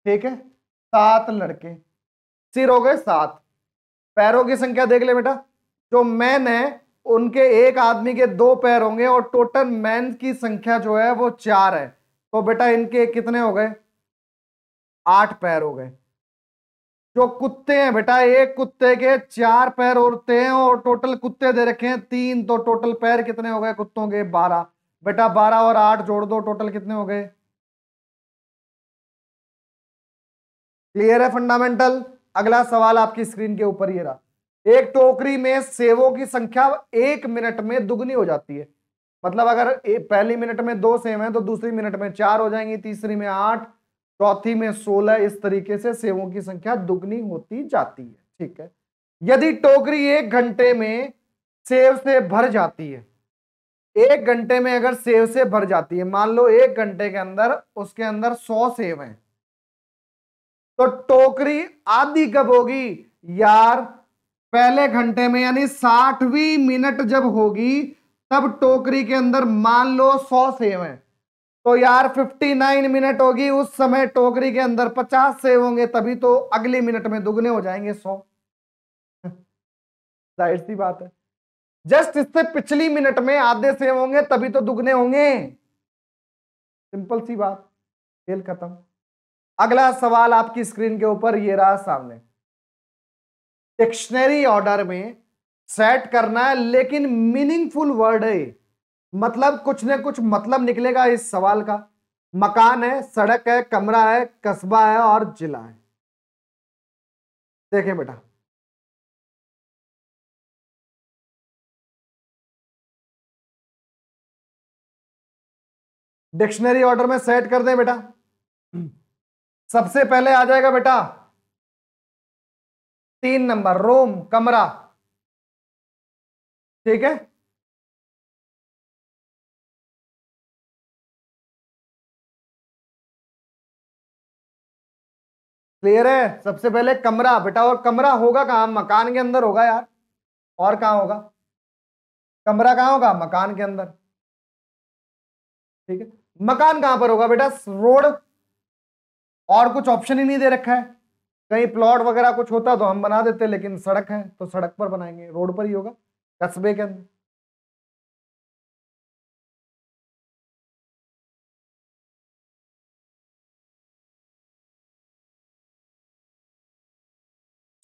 ठीक है सात लड़के सिर हो गए सात पैरों की संख्या देख ले बेटा जो मैन है उनके एक आदमी के दो पैर होंगे और टोटल मैन की संख्या जो है वो चार है तो बेटा इनके कितने हो गए आठ पैर हो गए जो कुत्ते हैं बेटा एक कुत्ते के चार पैर होते हैं और टोटल कुत्ते दे रखे हैं तीन तो टोटल पैर कितने हो गए कुत्तों के बारह बेटा बारह और आठ जोड़ दो टोटल कितने हो गए क्लियर है फंडामेंटल अगला सवाल आपकी स्क्रीन के ऊपर ये रहा एक टोकरी में सेवों की संख्या एक मिनट में दुगनी हो जाती है मतलब अगर पहली मिनट में दो सेव हैं तो दूसरी मिनट में चार हो जाएंगी तीसरी में आठ चौथी में सोलह इस तरीके से सेवों की संख्या दुगनी होती जाती है ठीक है यदि टोकरी एक घंटे में सेव से भर जाती है एक घंटे में अगर सेव से भर जाती है मान लो एक घंटे के अंदर उसके अंदर सौ सेव हैं तो टोकरी आधी कब होगी यार पहले घंटे में यानी साठवीं मिनट जब होगी तब टोकरी के अंदर मान लो सौ सेव है तो यार 59 मिनट होगी उस समय टोकरी के अंदर 50 सेव होंगे तभी तो अगले मिनट में दुगने हो जाएंगे 100 जाहिर सी बात है जस्ट इससे पिछली मिनट में आधे सेव होंगे तभी तो दुगने होंगे सिंपल सी बात खेल खत्म अगला सवाल आपकी स्क्रीन के ऊपर ये रहा सामने डिक्शनरी ऑर्डर में सेट करना है लेकिन मीनिंगफुल वर्ड है मतलब कुछ ना कुछ मतलब निकलेगा इस सवाल का मकान है सड़क है कमरा है कस्बा है और जिला है देखें बेटा डिक्शनरी ऑर्डर में सेट कर दें बेटा सबसे पहले आ जाएगा बेटा तीन नंबर रोम कमरा ठीक है क्लियर है सबसे पहले कमरा बेटा और कमरा होगा कहां मकान के अंदर होगा यार और कहां होगा कमरा कहां होगा मकान के अंदर ठीक है मकान कहां पर होगा बेटा रोड और कुछ ऑप्शन ही नहीं दे रखा है कहीं प्लॉट वगैरह कुछ होता तो हम बना देते लेकिन सड़क है तो सड़क पर बनाएंगे रोड पर ही होगा कस्बे के अंदर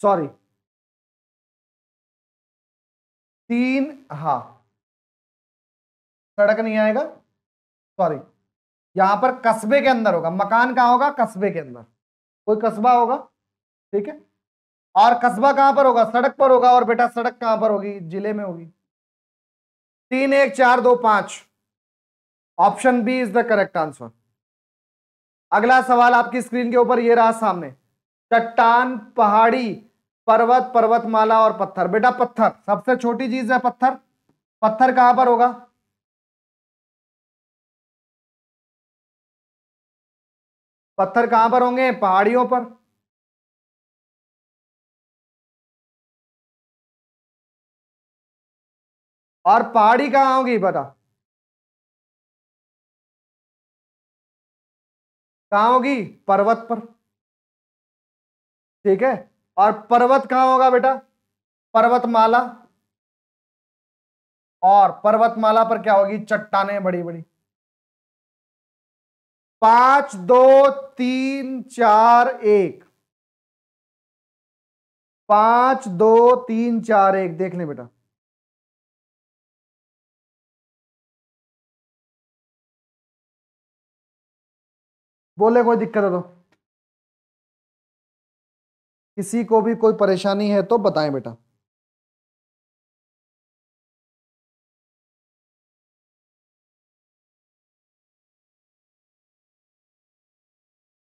सॉरी तीन हा सड़क नहीं आएगा सॉरी यहां पर कस्बे के अंदर होगा मकान कहां होगा कस्बे के अंदर कोई कस्बा होगा ठीक है और कस्बा कहां पर होगा सड़क पर होगा और बेटा सड़क कहां पर होगी जिले में होगी तीन एक चार दो पांच option B is the correct answer अगला सवाल आपकी स्क्रीन के ऊपर ये रहा सामने चट्टान पहाड़ी पर्वत पर्वतमाला और पत्थर बेटा पत्थर सबसे छोटी चीज है पत्थर पत्थर कहां पर होगा पत्थर कहां पर होंगे पहाड़ियों पर और पहाड़ी कहां होगी बता कहां होगी पर्वत पर ठीक है और पर्वत कहां होगा बेटा पर्वतमाला और पर्वतमाला पर क्या होगी चट्टाने बड़ी बड़ी पांच दो तीन चार एक पांच दो तीन चार एक देख लें बेटा बोले कोई दिक्कत है तो किसी को भी कोई परेशानी है तो बताएं बेटा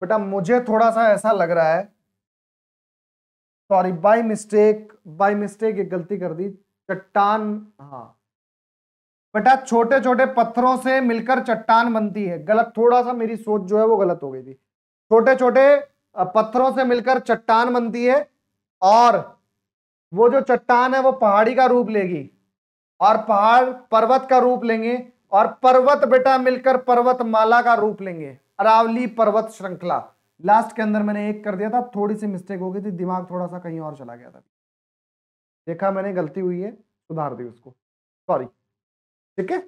बेटा मुझे थोड़ा सा ऐसा लग रहा है sorry by mistake by mistake एक गलती कर दी चट्टान हाँ बेटा छोटे छोटे पत्थरों से मिलकर चट्टान बनती है गलत थोड़ा सा मेरी सोच जो है वो गलत हो गई थी छोटे छोटे पत्थरों से मिलकर चट्टान बनती है और वो जो चट्टान है वो पहाड़ी का रूप लेगी और पहाड़ पर्वत का रूप लेंगे और पर्वत बेटा मिलकर पर्वत माला का रूप लेंगे अरावली पर्वत श्रृंखला लास्ट के अंदर मैंने एक कर दिया था थोड़ी सी मिस्टेक हो गई थी दिमाग थोड़ा सा कहीं और चला गया था देखा मैंने गलती हुई है सुधार दी उसको सॉरी ठीक है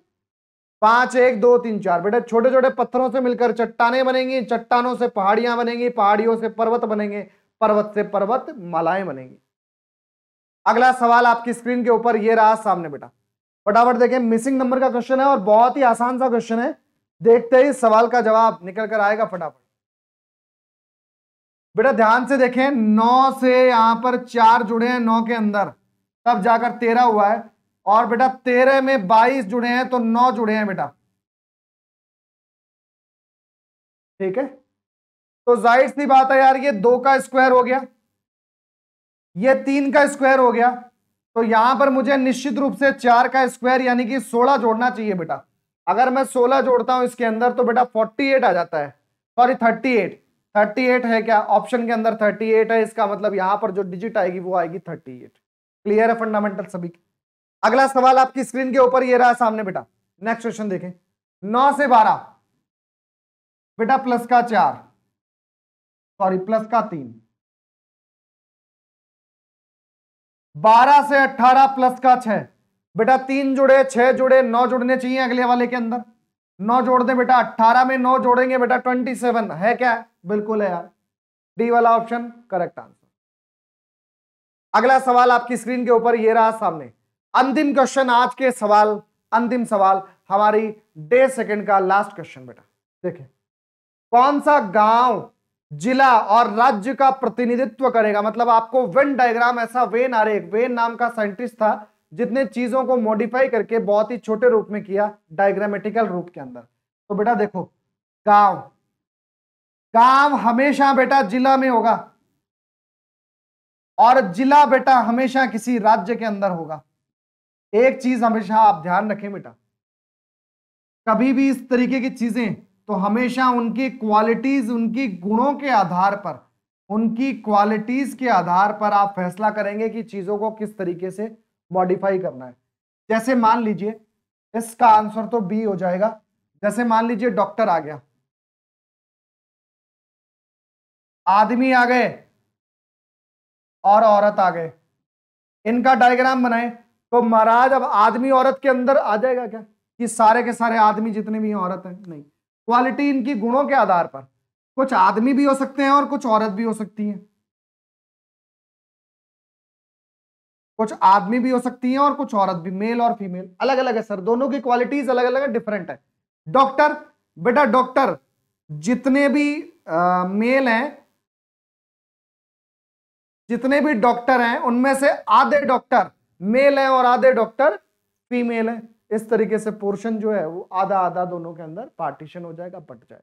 पांच एक दो तीन चार बेटा छोटे छोटे पत्थरों से मिलकर चट्टाने बनेंगी चट्टानों से पहाड़ियां बनेंगी पहाड़ियों से पर्वत बनेंगे पर्वत से पर्वत मालाएं बनेंगी अगला सवाल आपकी स्क्रीन के ऊपर ये रहा सामने बेटा फटाफट देखें मिसिंग नंबर का क्वेश्चन है और बहुत ही आसान सा क्वेश्चन है देखते ही सवाल का जवाब निकल कर आएगा फटाफट बेटा ध्यान से देखें नौ से यहां पर चार जुड़े हैं नौ के अंदर तब जाकर तेरह हुआ है और बेटा तेरह में बाईस जुड़े हैं तो नौ जुड़े हैं बेटा ठीक है तो जाहिर सी बात है यार ये दो का स्क्वायर हो गया ये तीन का स्क्वायर हो गया तो यहां पर मुझे निश्चित रूप से चार का स्क्वायर यानी कि सोलह जोड़ना चाहिए बेटा अगर मैं 16 जोड़ता हूं इसके अंदर तो बेटा 48 आ जाता है सॉरी 38 38 है क्या ऑप्शन के अंदर 38 है इसका मतलब यहां पर जो डिजिट आएगी वो आएगी 38 क्लियर है फंडामेंटल सभी की अगला सवाल आपकी स्क्रीन के ऊपर ये रहा सामने बेटा नेक्स्ट क्वेश्चन देखें नौ से बारह बेटा प्लस का चार सॉरी प्लस का तीन बारह से अट्ठारह प्लस का छह बेटा तीन जुड़े छह जुड़े नौ जुड़ने चाहिए अगले वाले के अंदर नौ जोड़ दे बेटा अट्ठारह में नौ जोड़ेंगे बेटा ट्वेंटी सेवन है क्या बिल्कुल है यार डी वाला ऑप्शन करेक्ट आंसर अगला सवाल आपकी स्क्रीन के ऊपर ये रहा सामने अंतिम क्वेश्चन आज के सवाल अंतिम सवाल हमारी डे सेकंड का लास्ट क्वेश्चन बेटा देखे कौन सा गांव जिला और राज्य का प्रतिनिधित्व करेगा मतलब आपको वेन डायग्राम ऐसा वेन आरेख वेन नाम का साइंटिस्ट था जितने चीजों को मॉडिफाई करके बहुत ही छोटे रूप में किया डायग्रामेटिकल रूप के अंदर तो बेटा देखो गांव गांव हमेशा बेटा जिला में होगा और जिला बेटा हमेशा किसी राज्य के अंदर होगा एक चीज हमेशा आप ध्यान रखें बेटा कभी भी इस तरीके की चीजें तो हमेशा उनकी क्वालिटीज उनकी गुणों के आधार पर उनकी क्वालिटीज के आधार पर आप फैसला करेंगे कि चीजों को किस तरीके से मॉडिफाई करना है जैसे मान लीजिए इसका आंसर तो बी हो जाएगा जैसे मान लीजिए डॉक्टर आ गया आदमी आ गए और औरत आ गए इनका डायग्राम बनाए तो महाराज अब आदमी औरत के अंदर आ जाएगा क्या कि सारे के सारे आदमी जितने भी औरत हैं नहीं क्वालिटी इनकी गुणों के आधार पर कुछ आदमी भी हो सकते हैं और कुछ औरत भी हो सकती है कुछ आदमी भी हो सकती हैं और कुछ औरत भी मेल और फीमेल अलग अलग है सर दोनों की क्वालिटीज अलग अलग है डिफरेंट है डॉक्टर बेटा डॉक्टर जितने भी आ, मेल हैं जितने भी डॉक्टर हैं उनमें से आधे डॉक्टर मेल हैं और आधे डॉक्टर फीमेल हैं इस तरीके से पोर्शन जो है वो आधा आधा दोनों के अंदर पार्टीशन हो जाएगा पट जाएगा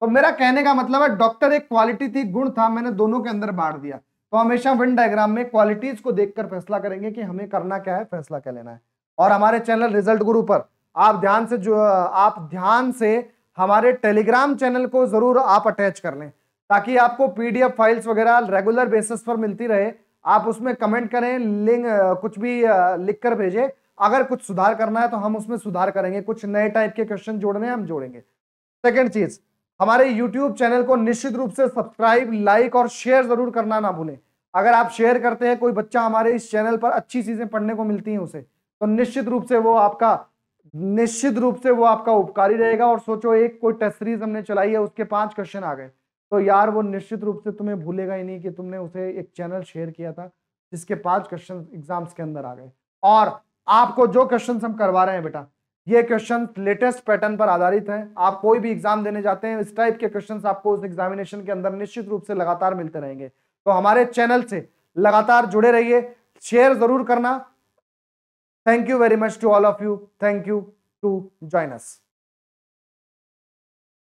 तो मेरा कहने का मतलब है डॉक्टर एक क्वालिटी थी गुण था मैंने दोनों के अंदर बांट दिया तो हमेशा विन डायग्राम में क्वालिटीज को देखकर फैसला करेंगे कि हमें करना क्या है फैसला क्या लेना है और हमारे चैनल रिजल्ट गुरु पर आप ध्यान से जो आप ध्यान से हमारे टेलीग्राम चैनल को जरूर आप अटैच कर लें ताकि आपको पीडीएफ फाइल्स वगैरह रेगुलर बेसिस पर मिलती रहे आप उसमें कमेंट करें लिंक कुछ भी लिख कर भेजें अगर कुछ सुधार करना है तो हम उसमें सुधार करेंगे कुछ नए टाइप के क्वेश्चन जोड़ने हम जोड़ेंगे सेकेंड चीज़ हमारे यूट्यूब चैनल को निश्चित रूप से सब्सक्राइब लाइक और शेयर जरूर करना ना भूलें अगर आप शेयर करते हैं कोई बच्चा हमारे इस चैनल पर अच्छी चीजें पढ़ने को मिलती हैं उसे तो निश्चित रूप से वो आपका निश्चित रूप से वो आपका उपकारी रहेगा और सोचो एक कोई टेस्ट सीरीज हमने चलाई है उसके पांच क्वेश्चन आ गए तो यार वो निश्चित रूप से तुम्हें भूलेगा ही नहीं कि तुमने उसे एक चैनल शेयर किया था जिसके पांच क्वेश्चन एग्जाम्स के अंदर आ गए और आपको जो क्वेश्चन हम करवा रहे हैं बेटा ये क्वेश्चन लेटेस्ट पैटर्न पर आधारित है आप कोई भी एग्जाम देने जाते हैं इस टाइप के क्वेश्चन आपको उस एग्जामिनेशन के अंदर निश्चित रूप से लगातार मिलते रहेंगे तो हमारे चैनल से लगातार जुड़े रहिए शेयर जरूर करना thank you very much to all of you thank you to join us